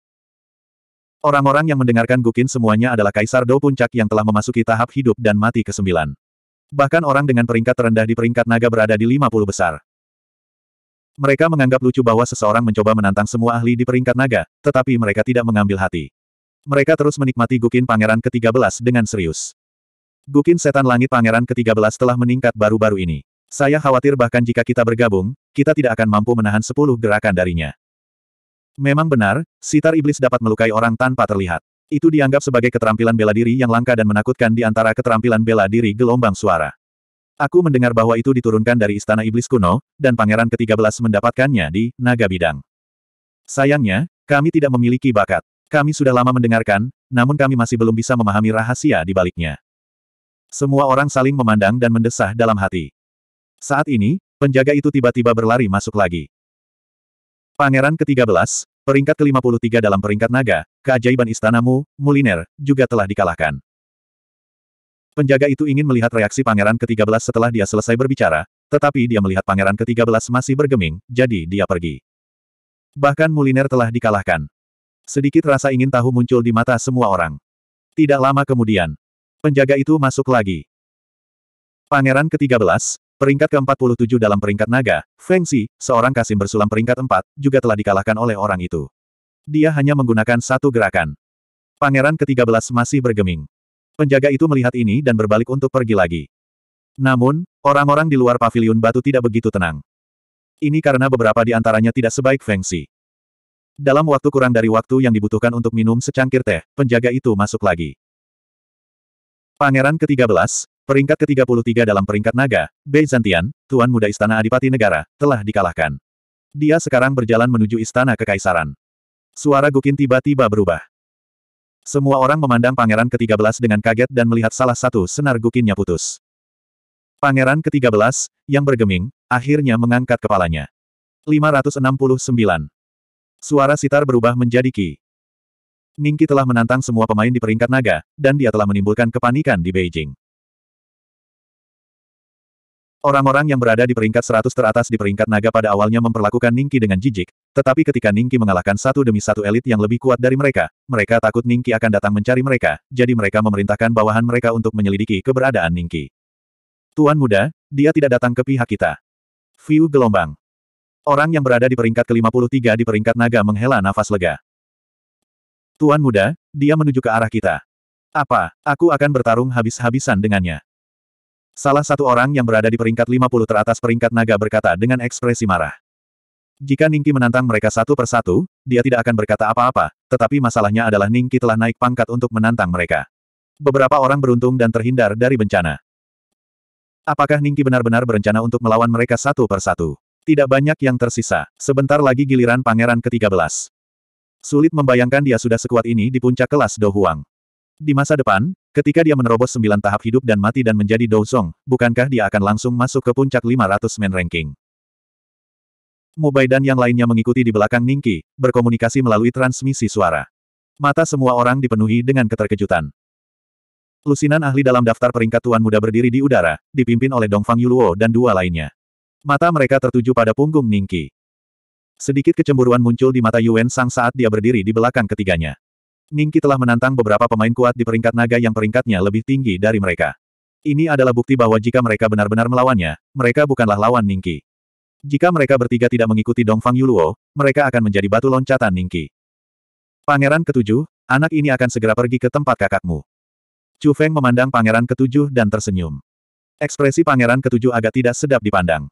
Orang-orang yang mendengarkan Gukin semuanya adalah Kaisar Dou Puncak yang telah memasuki tahap hidup dan mati ke-9. Bahkan orang dengan peringkat terendah di peringkat naga berada di 50 besar. Mereka menganggap lucu bahwa seseorang mencoba menantang semua ahli di peringkat naga, tetapi mereka tidak mengambil hati. Mereka terus menikmati Gukin Pangeran ke-13 dengan serius. Gukin Setan Langit Pangeran ke-13 telah meningkat baru-baru ini. Saya khawatir bahkan jika kita bergabung, kita tidak akan mampu menahan 10 gerakan darinya. Memang benar, sitar iblis dapat melukai orang tanpa terlihat. Itu dianggap sebagai keterampilan bela diri yang langka dan menakutkan di antara keterampilan bela diri gelombang suara. Aku mendengar bahwa itu diturunkan dari Istana Iblis kuno, dan Pangeran ke-13 mendapatkannya di Naga Bidang. Sayangnya, kami tidak memiliki bakat. Kami sudah lama mendengarkan, namun kami masih belum bisa memahami rahasia di baliknya. Semua orang saling memandang dan mendesah dalam hati. Saat ini, penjaga itu tiba-tiba berlari masuk lagi. Pangeran ke-13, peringkat ke-53 dalam peringkat naga, keajaiban istanamu, Muliner, juga telah dikalahkan. Penjaga itu ingin melihat reaksi pangeran ke-13 setelah dia selesai berbicara, tetapi dia melihat pangeran ke-13 masih bergeming, jadi dia pergi. Bahkan Muliner telah dikalahkan. Sedikit rasa ingin tahu muncul di mata semua orang. Tidak lama kemudian, penjaga itu masuk lagi. Pangeran ke-13, peringkat ke-47 dalam peringkat naga, Feng Xi, seorang kasim bersulam peringkat 4, juga telah dikalahkan oleh orang itu. Dia hanya menggunakan satu gerakan. Pangeran ke-13 masih bergeming. Penjaga itu melihat ini dan berbalik untuk pergi lagi. Namun, orang-orang di luar pavilion batu tidak begitu tenang. Ini karena beberapa di antaranya tidak sebaik Feng Xi. Dalam waktu kurang dari waktu yang dibutuhkan untuk minum secangkir teh, penjaga itu masuk lagi. Pangeran ke-13, peringkat ke-33 dalam peringkat naga, Zantian, Tuan Muda Istana Adipati Negara, telah dikalahkan. Dia sekarang berjalan menuju Istana Kekaisaran. Suara Gukin tiba-tiba berubah. Semua orang memandang pangeran ke-13 dengan kaget dan melihat salah satu senar Gukinnya putus. Pangeran ke-13, yang bergeming, akhirnya mengangkat kepalanya. 569. Suara sitar berubah menjadi ki. Ningki telah menantang semua pemain di peringkat naga, dan dia telah menimbulkan kepanikan di Beijing. Orang-orang yang berada di peringkat 100 teratas di peringkat naga pada awalnya memperlakukan Ningki dengan jijik, tetapi ketika Ningki mengalahkan satu demi satu elit yang lebih kuat dari mereka, mereka takut Ningki akan datang mencari mereka, jadi mereka memerintahkan bawahan mereka untuk menyelidiki keberadaan Ningki. Tuan muda, dia tidak datang ke pihak kita. View gelombang. Orang yang berada di peringkat ke-53 di peringkat naga menghela nafas lega. Tuan muda, dia menuju ke arah kita. Apa, aku akan bertarung habis-habisan dengannya. Salah satu orang yang berada di peringkat 50 teratas peringkat naga berkata dengan ekspresi marah. Jika Ningki menantang mereka satu persatu, dia tidak akan berkata apa-apa, tetapi masalahnya adalah Ningki telah naik pangkat untuk menantang mereka. Beberapa orang beruntung dan terhindar dari bencana. Apakah Ningki benar-benar berencana untuk melawan mereka satu persatu? Tidak banyak yang tersisa. Sebentar lagi giliran pangeran ke-13. Sulit membayangkan dia sudah sekuat ini di puncak kelas Dohuang. Di masa depan, ketika dia menerobos sembilan tahap hidup dan mati dan menjadi Dozong, bukankah dia akan langsung masuk ke puncak 500 men ranking? Mubai dan yang lainnya mengikuti di belakang Ningki, berkomunikasi melalui transmisi suara. Mata semua orang dipenuhi dengan keterkejutan. Lusinan ahli dalam daftar peringkat tuan muda berdiri di udara, dipimpin oleh Dongfang Yuluo dan dua lainnya. Mata mereka tertuju pada punggung Ningki. Sedikit kecemburuan muncul di mata Yuan Sang saat dia berdiri di belakang ketiganya. Ningki telah menantang beberapa pemain kuat di peringkat naga yang peringkatnya lebih tinggi dari mereka. Ini adalah bukti bahwa jika mereka benar-benar melawannya, mereka bukanlah lawan Ningki. Jika mereka bertiga tidak mengikuti Dongfang Yuluo, mereka akan menjadi batu loncatan Ningki. Pangeran ketujuh, anak ini akan segera pergi ke tempat kakakmu. Chu Feng memandang pangeran ketujuh dan tersenyum. Ekspresi pangeran ketujuh agak tidak sedap dipandang.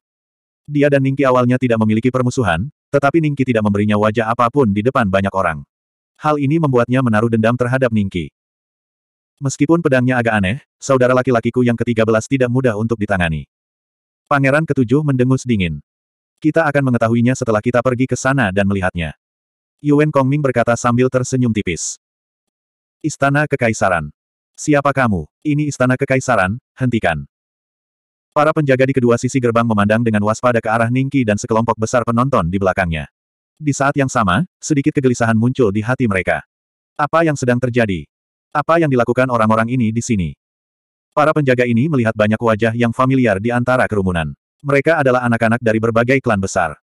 Dia dan Ningki awalnya tidak memiliki permusuhan, tetapi Ningki tidak memberinya wajah apapun di depan banyak orang. Hal ini membuatnya menaruh dendam terhadap Ningki. Meskipun pedangnya agak aneh, saudara laki-lakiku yang ke-13 tidak mudah untuk ditangani. Pangeran ketujuh mendengus dingin. Kita akan mengetahuinya setelah kita pergi ke sana dan melihatnya. Yuan Kongming berkata sambil tersenyum tipis. Istana Kekaisaran. Siapa kamu? Ini Istana Kekaisaran, hentikan. Para penjaga di kedua sisi gerbang memandang dengan waspada ke arah Ningki dan sekelompok besar penonton di belakangnya. Di saat yang sama, sedikit kegelisahan muncul di hati mereka. Apa yang sedang terjadi? Apa yang dilakukan orang-orang ini di sini? Para penjaga ini melihat banyak wajah yang familiar di antara kerumunan. Mereka adalah anak-anak dari berbagai klan besar.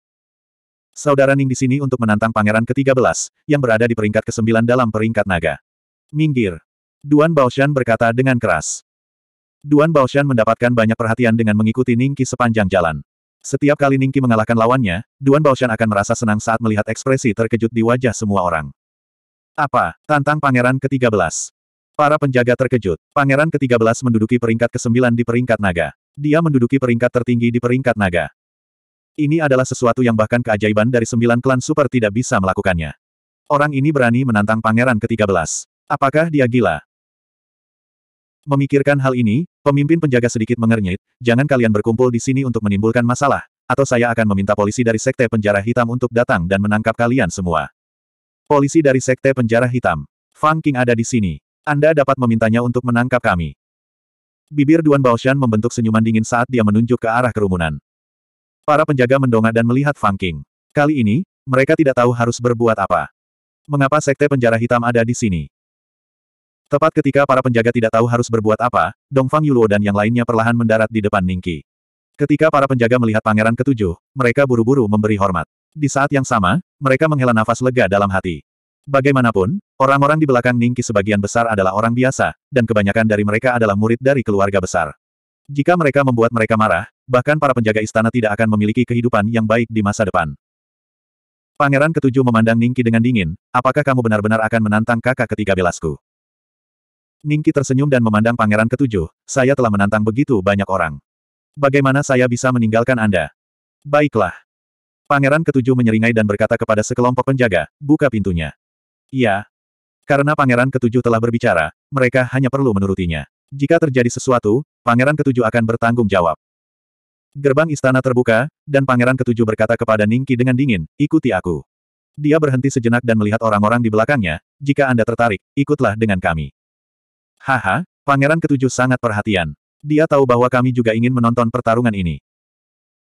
Saudara Ning di sini untuk menantang pangeran ke-13, yang berada di peringkat ke-9 dalam peringkat naga. Minggir. Duan Baoshan berkata dengan keras. Duan Baoshan mendapatkan banyak perhatian dengan mengikuti Ningki sepanjang jalan. Setiap kali Ningki mengalahkan lawannya, Duan Baoshan akan merasa senang saat melihat ekspresi terkejut di wajah semua orang. Apa? Tantang Pangeran ke-13. Para penjaga terkejut. Pangeran ke-13 menduduki peringkat ke-9 di peringkat naga. Dia menduduki peringkat tertinggi di peringkat naga. Ini adalah sesuatu yang bahkan keajaiban dari sembilan klan super tidak bisa melakukannya. Orang ini berani menantang Pangeran ke-13. Apakah dia gila? Memikirkan hal ini, Pemimpin penjaga sedikit mengernyit, jangan kalian berkumpul di sini untuk menimbulkan masalah, atau saya akan meminta polisi dari Sekte Penjara Hitam untuk datang dan menangkap kalian semua. Polisi dari Sekte Penjara Hitam. Fang King ada di sini. Anda dapat memintanya untuk menangkap kami. Bibir Duan Baoshan membentuk senyuman dingin saat dia menunjuk ke arah kerumunan. Para penjaga mendongak dan melihat Fang King. Kali ini, mereka tidak tahu harus berbuat apa. Mengapa Sekte Penjara Hitam ada di sini? Tepat ketika para penjaga tidak tahu harus berbuat apa, Dongfang Yuluo dan yang lainnya perlahan mendarat di depan Ningki. Ketika para penjaga melihat pangeran ketujuh, mereka buru-buru memberi hormat. Di saat yang sama, mereka menghela nafas lega dalam hati. Bagaimanapun, orang-orang di belakang Ningki sebagian besar adalah orang biasa, dan kebanyakan dari mereka adalah murid dari keluarga besar. Jika mereka membuat mereka marah, bahkan para penjaga istana tidak akan memiliki kehidupan yang baik di masa depan. Pangeran ketujuh memandang Ningki dengan dingin, apakah kamu benar-benar akan menantang kakak ketiga belasku? Ningki tersenyum dan memandang pangeran ketujuh, saya telah menantang begitu banyak orang. Bagaimana saya bisa meninggalkan Anda? Baiklah. Pangeran ketujuh menyeringai dan berkata kepada sekelompok penjaga, buka pintunya. Iya. Karena pangeran ketujuh telah berbicara, mereka hanya perlu menurutinya. Jika terjadi sesuatu, pangeran ketujuh akan bertanggung jawab. Gerbang istana terbuka, dan pangeran ketujuh berkata kepada Ningki dengan dingin, ikuti aku. Dia berhenti sejenak dan melihat orang-orang di belakangnya, jika Anda tertarik, ikutlah dengan kami. Haha, pangeran ketujuh sangat perhatian. Dia tahu bahwa kami juga ingin menonton pertarungan ini.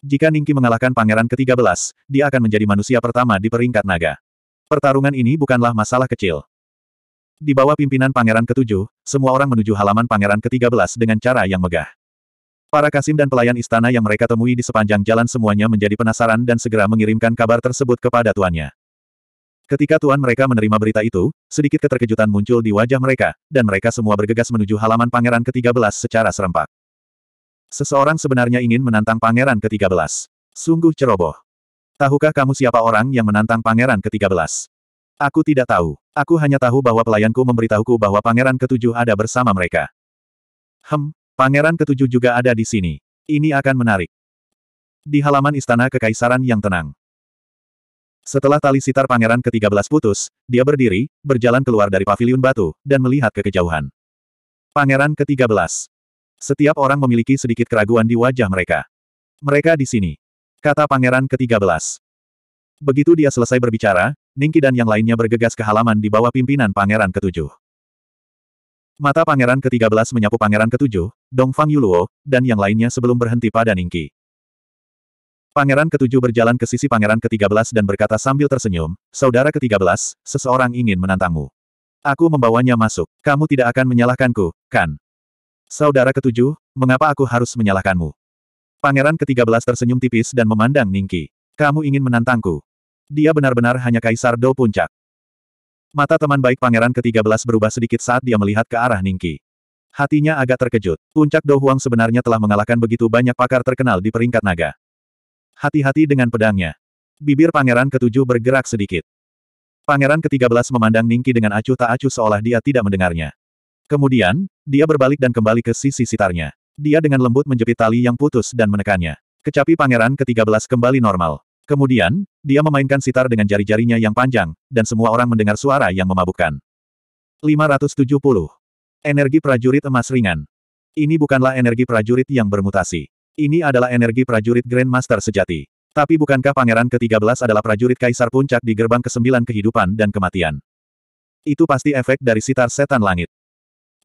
Jika Ningki mengalahkan pangeran ke-13, dia akan menjadi manusia pertama di peringkat naga. Pertarungan ini bukanlah masalah kecil. Di bawah pimpinan pangeran ketujuh, semua orang menuju halaman pangeran ke-13 dengan cara yang megah. Para kasim dan pelayan istana yang mereka temui di sepanjang jalan semuanya menjadi penasaran dan segera mengirimkan kabar tersebut kepada tuannya. Ketika tuan mereka menerima berita itu, sedikit keterkejutan muncul di wajah mereka, dan mereka semua bergegas menuju halaman pangeran ke-13 secara serempak. Seseorang sebenarnya ingin menantang pangeran ke-13. Sungguh ceroboh. Tahukah kamu siapa orang yang menantang pangeran ke-13? Aku tidak tahu. Aku hanya tahu bahwa pelayanku memberitahuku bahwa pangeran ke-7 ada bersama mereka. Hem, pangeran ke-7 juga ada di sini. Ini akan menarik. Di halaman istana kekaisaran yang tenang. Setelah tali sitar pangeran ke-13 putus, dia berdiri, berjalan keluar dari paviliun batu, dan melihat ke kejauhan. Pangeran ke-13. Setiap orang memiliki sedikit keraguan di wajah mereka. Mereka di sini. Kata pangeran ke-13. Begitu dia selesai berbicara, Ningki dan yang lainnya bergegas ke halaman di bawah pimpinan pangeran ke-7. Mata pangeran ke-13 menyapu pangeran ke ketujuh, Dongfang Yuluo, dan yang lainnya sebelum berhenti pada Ningki. Pangeran ketujuh berjalan ke sisi pangeran ketiga belas dan berkata sambil tersenyum, Saudara ketiga belas, seseorang ingin menantangmu. Aku membawanya masuk. Kamu tidak akan menyalahkanku, kan? Saudara ketujuh, mengapa aku harus menyalahkanmu? Pangeran ketiga belas tersenyum tipis dan memandang Ningki. Kamu ingin menantangku. Dia benar-benar hanya Kaisar Do Puncak. Mata teman baik pangeran ketiga belas berubah sedikit saat dia melihat ke arah Ningki. Hatinya agak terkejut. Puncak Do Huang sebenarnya telah mengalahkan begitu banyak pakar terkenal di peringkat naga. Hati-hati dengan pedangnya. Bibir pangeran ketujuh bergerak sedikit. Pangeran ke-13 memandang Ningki dengan acuh tak acuh seolah dia tidak mendengarnya. Kemudian, dia berbalik dan kembali ke sisi sitarnya. Dia dengan lembut menjepit tali yang putus dan menekannya. Kecapi pangeran ke-13 kembali normal. Kemudian, dia memainkan sitar dengan jari-jarinya yang panjang, dan semua orang mendengar suara yang memabukkan. 570. Energi prajurit emas ringan. Ini bukanlah energi prajurit yang bermutasi. Ini adalah energi prajurit Grandmaster sejati. Tapi bukankah pangeran ke-13 adalah prajurit kaisar puncak di gerbang ke-9 kehidupan dan kematian? Itu pasti efek dari sitar setan langit.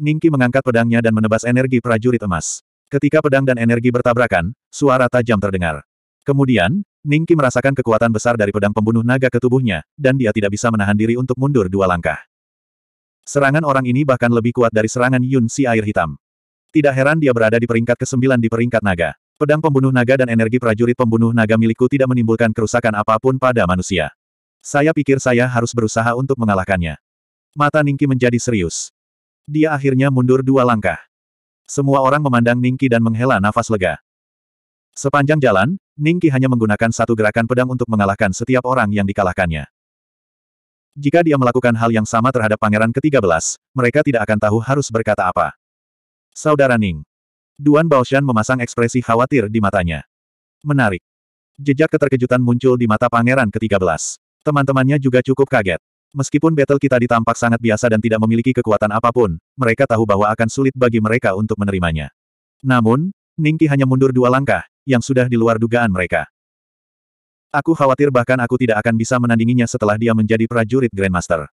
Ningki mengangkat pedangnya dan menebas energi prajurit emas. Ketika pedang dan energi bertabrakan, suara tajam terdengar. Kemudian, Ningki merasakan kekuatan besar dari pedang pembunuh naga ke tubuhnya, dan dia tidak bisa menahan diri untuk mundur dua langkah. Serangan orang ini bahkan lebih kuat dari serangan Yun si air hitam. Tidak heran dia berada di peringkat ke-9 di peringkat naga. Pedang pembunuh naga dan energi prajurit pembunuh naga milikku tidak menimbulkan kerusakan apapun pada manusia. Saya pikir saya harus berusaha untuk mengalahkannya. Mata Ningki menjadi serius. Dia akhirnya mundur dua langkah. Semua orang memandang Ningki dan menghela nafas lega. Sepanjang jalan, Ningki hanya menggunakan satu gerakan pedang untuk mengalahkan setiap orang yang dikalahkannya. Jika dia melakukan hal yang sama terhadap pangeran ke-13, mereka tidak akan tahu harus berkata apa. Saudara Ning. Duan Baoshan memasang ekspresi khawatir di matanya. Menarik. Jejak keterkejutan muncul di mata pangeran ke-13. Teman-temannya juga cukup kaget. Meskipun battle kita ditampak sangat biasa dan tidak memiliki kekuatan apapun, mereka tahu bahwa akan sulit bagi mereka untuk menerimanya. Namun, Ningki hanya mundur dua langkah, yang sudah di luar dugaan mereka. Aku khawatir bahkan aku tidak akan bisa menandinginya setelah dia menjadi prajurit Grandmaster.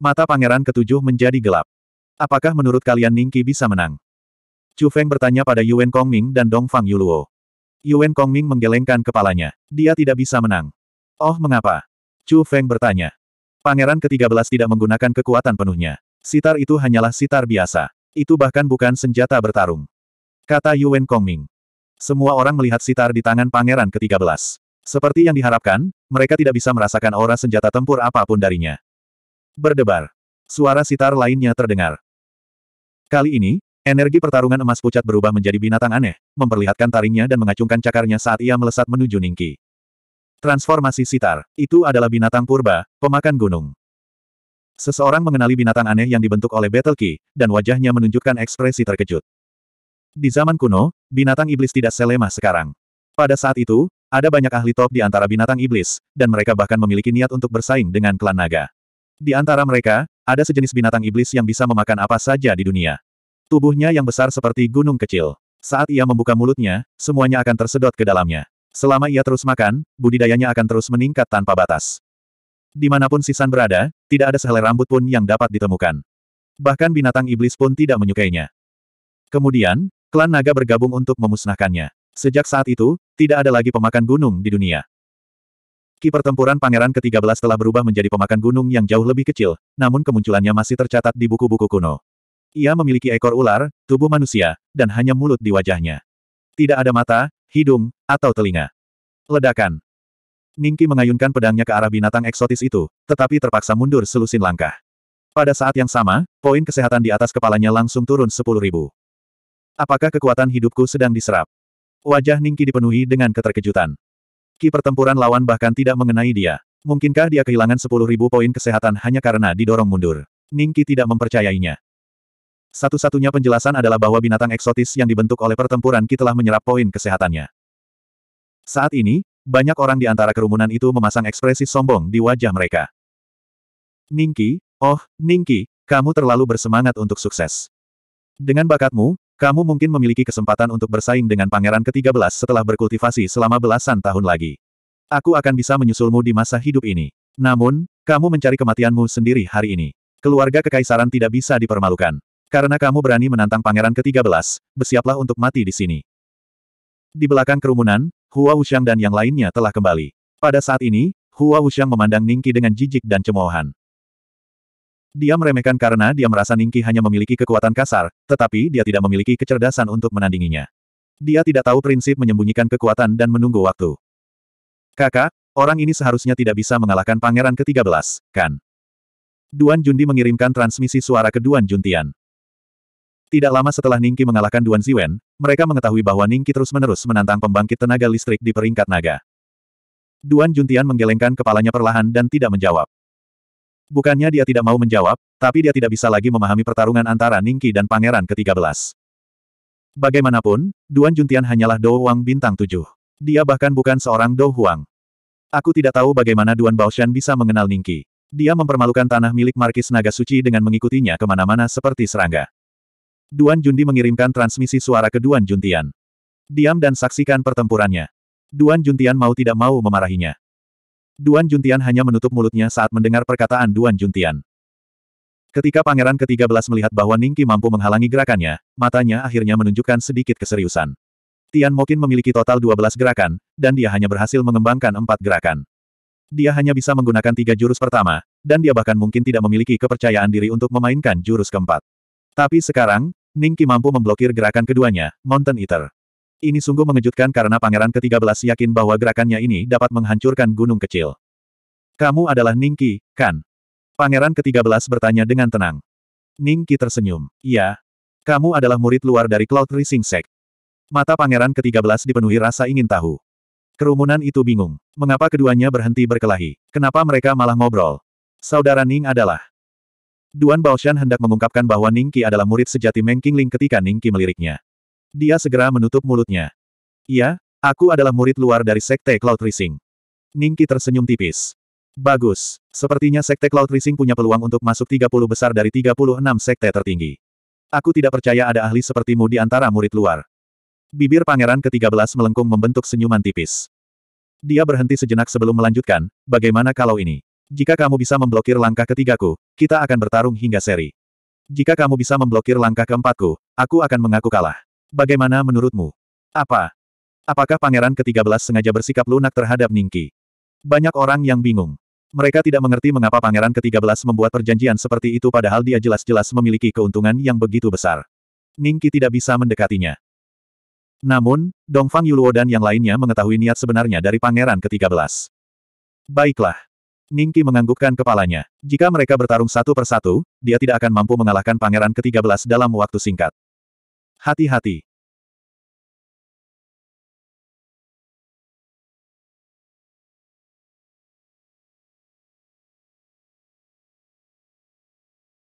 Mata pangeran ketujuh menjadi gelap. Apakah menurut kalian Ningqi bisa menang? Chu Feng bertanya pada Yuan Kongming dan Dong Fang Yuluo. Yuan Kongming menggelengkan kepalanya. Dia tidak bisa menang. Oh mengapa? Chu Feng bertanya. Pangeran ke-13 tidak menggunakan kekuatan penuhnya. Sitar itu hanyalah sitar biasa. Itu bahkan bukan senjata bertarung. Kata Yuan Kongming. Semua orang melihat sitar di tangan pangeran ke-13. Seperti yang diharapkan, mereka tidak bisa merasakan aura senjata tempur apapun darinya. Berdebar. Suara sitar lainnya terdengar. Kali ini, energi pertarungan emas pucat berubah menjadi binatang aneh, memperlihatkan taringnya dan mengacungkan cakarnya saat ia melesat menuju Ningki. Transformasi sitar, itu adalah binatang purba, pemakan gunung. Seseorang mengenali binatang aneh yang dibentuk oleh Battle Key, dan wajahnya menunjukkan ekspresi terkejut. Di zaman kuno, binatang iblis tidak selemah sekarang. Pada saat itu, ada banyak ahli top di antara binatang iblis, dan mereka bahkan memiliki niat untuk bersaing dengan klan naga. Di antara mereka, ada sejenis binatang iblis yang bisa memakan apa saja di dunia. Tubuhnya yang besar seperti gunung kecil. Saat ia membuka mulutnya, semuanya akan tersedot ke dalamnya. Selama ia terus makan, budidayanya akan terus meningkat tanpa batas. Dimanapun Sisan berada, tidak ada sehelai rambut pun yang dapat ditemukan. Bahkan binatang iblis pun tidak menyukainya. Kemudian, klan naga bergabung untuk memusnahkannya. Sejak saat itu, tidak ada lagi pemakan gunung di dunia. Ki pertempuran pangeran ke-13 telah berubah menjadi pemakan gunung yang jauh lebih kecil, namun kemunculannya masih tercatat di buku-buku kuno. Ia memiliki ekor ular, tubuh manusia, dan hanya mulut di wajahnya. Tidak ada mata, hidung, atau telinga. Ledakan. Ningki mengayunkan pedangnya ke arah binatang eksotis itu, tetapi terpaksa mundur selusin langkah. Pada saat yang sama, poin kesehatan di atas kepalanya langsung turun ribu. Apakah kekuatan hidupku sedang diserap? Wajah Ningki dipenuhi dengan keterkejutan. Ki pertempuran lawan bahkan tidak mengenai dia. Mungkinkah dia kehilangan sepuluh ribu poin kesehatan hanya karena didorong mundur? Ningki tidak mempercayainya. Satu-satunya penjelasan adalah bahwa binatang eksotis yang dibentuk oleh pertempuran Ki telah menyerap poin kesehatannya. Saat ini, banyak orang di antara kerumunan itu memasang ekspresi sombong di wajah mereka. Ningki, oh, Ningki, kamu terlalu bersemangat untuk sukses. Dengan bakatmu, kamu mungkin memiliki kesempatan untuk bersaing dengan pangeran ke-13 setelah berkultivasi selama belasan tahun lagi. Aku akan bisa menyusulmu di masa hidup ini. Namun, kamu mencari kematianmu sendiri hari ini. Keluarga kekaisaran tidak bisa dipermalukan. Karena kamu berani menantang pangeran ke-13, bersiaplah untuk mati di sini. Di belakang kerumunan, Hua Wuxiang dan yang lainnya telah kembali. Pada saat ini, Hua Wuxiang memandang Ningki dengan jijik dan cemoohan. Dia meremehkan karena dia merasa Ningki hanya memiliki kekuatan kasar, tetapi dia tidak memiliki kecerdasan untuk menandinginya. Dia tidak tahu prinsip menyembunyikan kekuatan dan menunggu waktu. Kakak, orang ini seharusnya tidak bisa mengalahkan pangeran ke-13, kan? Duan Jundi mengirimkan transmisi suara ke Duan Juntian. Tidak lama setelah Ningki mengalahkan Duan Ziwen, mereka mengetahui bahwa Ningki terus-menerus menantang pembangkit tenaga listrik di peringkat naga. Duan Juntian menggelengkan kepalanya perlahan dan tidak menjawab. Bukannya dia tidak mau menjawab, tapi dia tidak bisa lagi memahami pertarungan antara Ningki dan Pangeran ke-13. Bagaimanapun, Duan Juntian hanyalah Dou Wang bintang tujuh. Dia bahkan bukan seorang Dou Huang. Aku tidak tahu bagaimana Duan Baoshan bisa mengenal Ningki. Dia mempermalukan tanah milik Markis Naga Suci dengan mengikutinya kemana-mana seperti serangga. Duan Jundi mengirimkan transmisi suara ke Duan Juntian. Diam dan saksikan pertempurannya. Duan Juntian mau tidak mau memarahinya. Duan Juntian hanya menutup mulutnya saat mendengar perkataan Duan Juntian. Ketika pangeran ke-13 melihat bahwa Ningki mampu menghalangi gerakannya, matanya akhirnya menunjukkan sedikit keseriusan. Tian Mokin memiliki total 12 gerakan, dan dia hanya berhasil mengembangkan empat gerakan. Dia hanya bisa menggunakan tiga jurus pertama, dan dia bahkan mungkin tidak memiliki kepercayaan diri untuk memainkan jurus keempat. Tapi sekarang, Ningki mampu memblokir gerakan keduanya, Mountain Eater. Ini sungguh mengejutkan karena pangeran ke-13 yakin bahwa gerakannya ini dapat menghancurkan gunung kecil. Kamu adalah Ningki, kan? Pangeran ke-13 bertanya dengan tenang. Ningki tersenyum. Iya. Kamu adalah murid luar dari Cloud Rising Sect. Mata pangeran ke-13 dipenuhi rasa ingin tahu. Kerumunan itu bingung. Mengapa keduanya berhenti berkelahi? Kenapa mereka malah ngobrol? Saudara Ning adalah... Duan Baoshan hendak mengungkapkan bahwa Ningki adalah murid sejati Meng Qingling ketika Ningki meliriknya. Dia segera menutup mulutnya. Ya, aku adalah murid luar dari Sekte Cloud Rising. Ningki tersenyum tipis. Bagus. Sepertinya Sekte Cloud Rising punya peluang untuk masuk 30 besar dari 36 sekte tertinggi. Aku tidak percaya ada ahli sepertimu di antara murid luar. Bibir pangeran ke-13 melengkung membentuk senyuman tipis. Dia berhenti sejenak sebelum melanjutkan, bagaimana kalau ini? Jika kamu bisa memblokir langkah ketigaku, kita akan bertarung hingga seri. Jika kamu bisa memblokir langkah keempatku, aku akan mengaku kalah. Bagaimana menurutmu? Apa? Apakah pangeran ke-13 sengaja bersikap lunak terhadap Ningki? Banyak orang yang bingung. Mereka tidak mengerti mengapa pangeran ke-13 membuat perjanjian seperti itu padahal dia jelas-jelas memiliki keuntungan yang begitu besar. Ningki tidak bisa mendekatinya. Namun, Dongfang Yuluo dan yang lainnya mengetahui niat sebenarnya dari pangeran ke-13. Baiklah. Ningki menganggukkan kepalanya. Jika mereka bertarung satu persatu, dia tidak akan mampu mengalahkan pangeran ke-13 dalam waktu singkat. Hati-hati.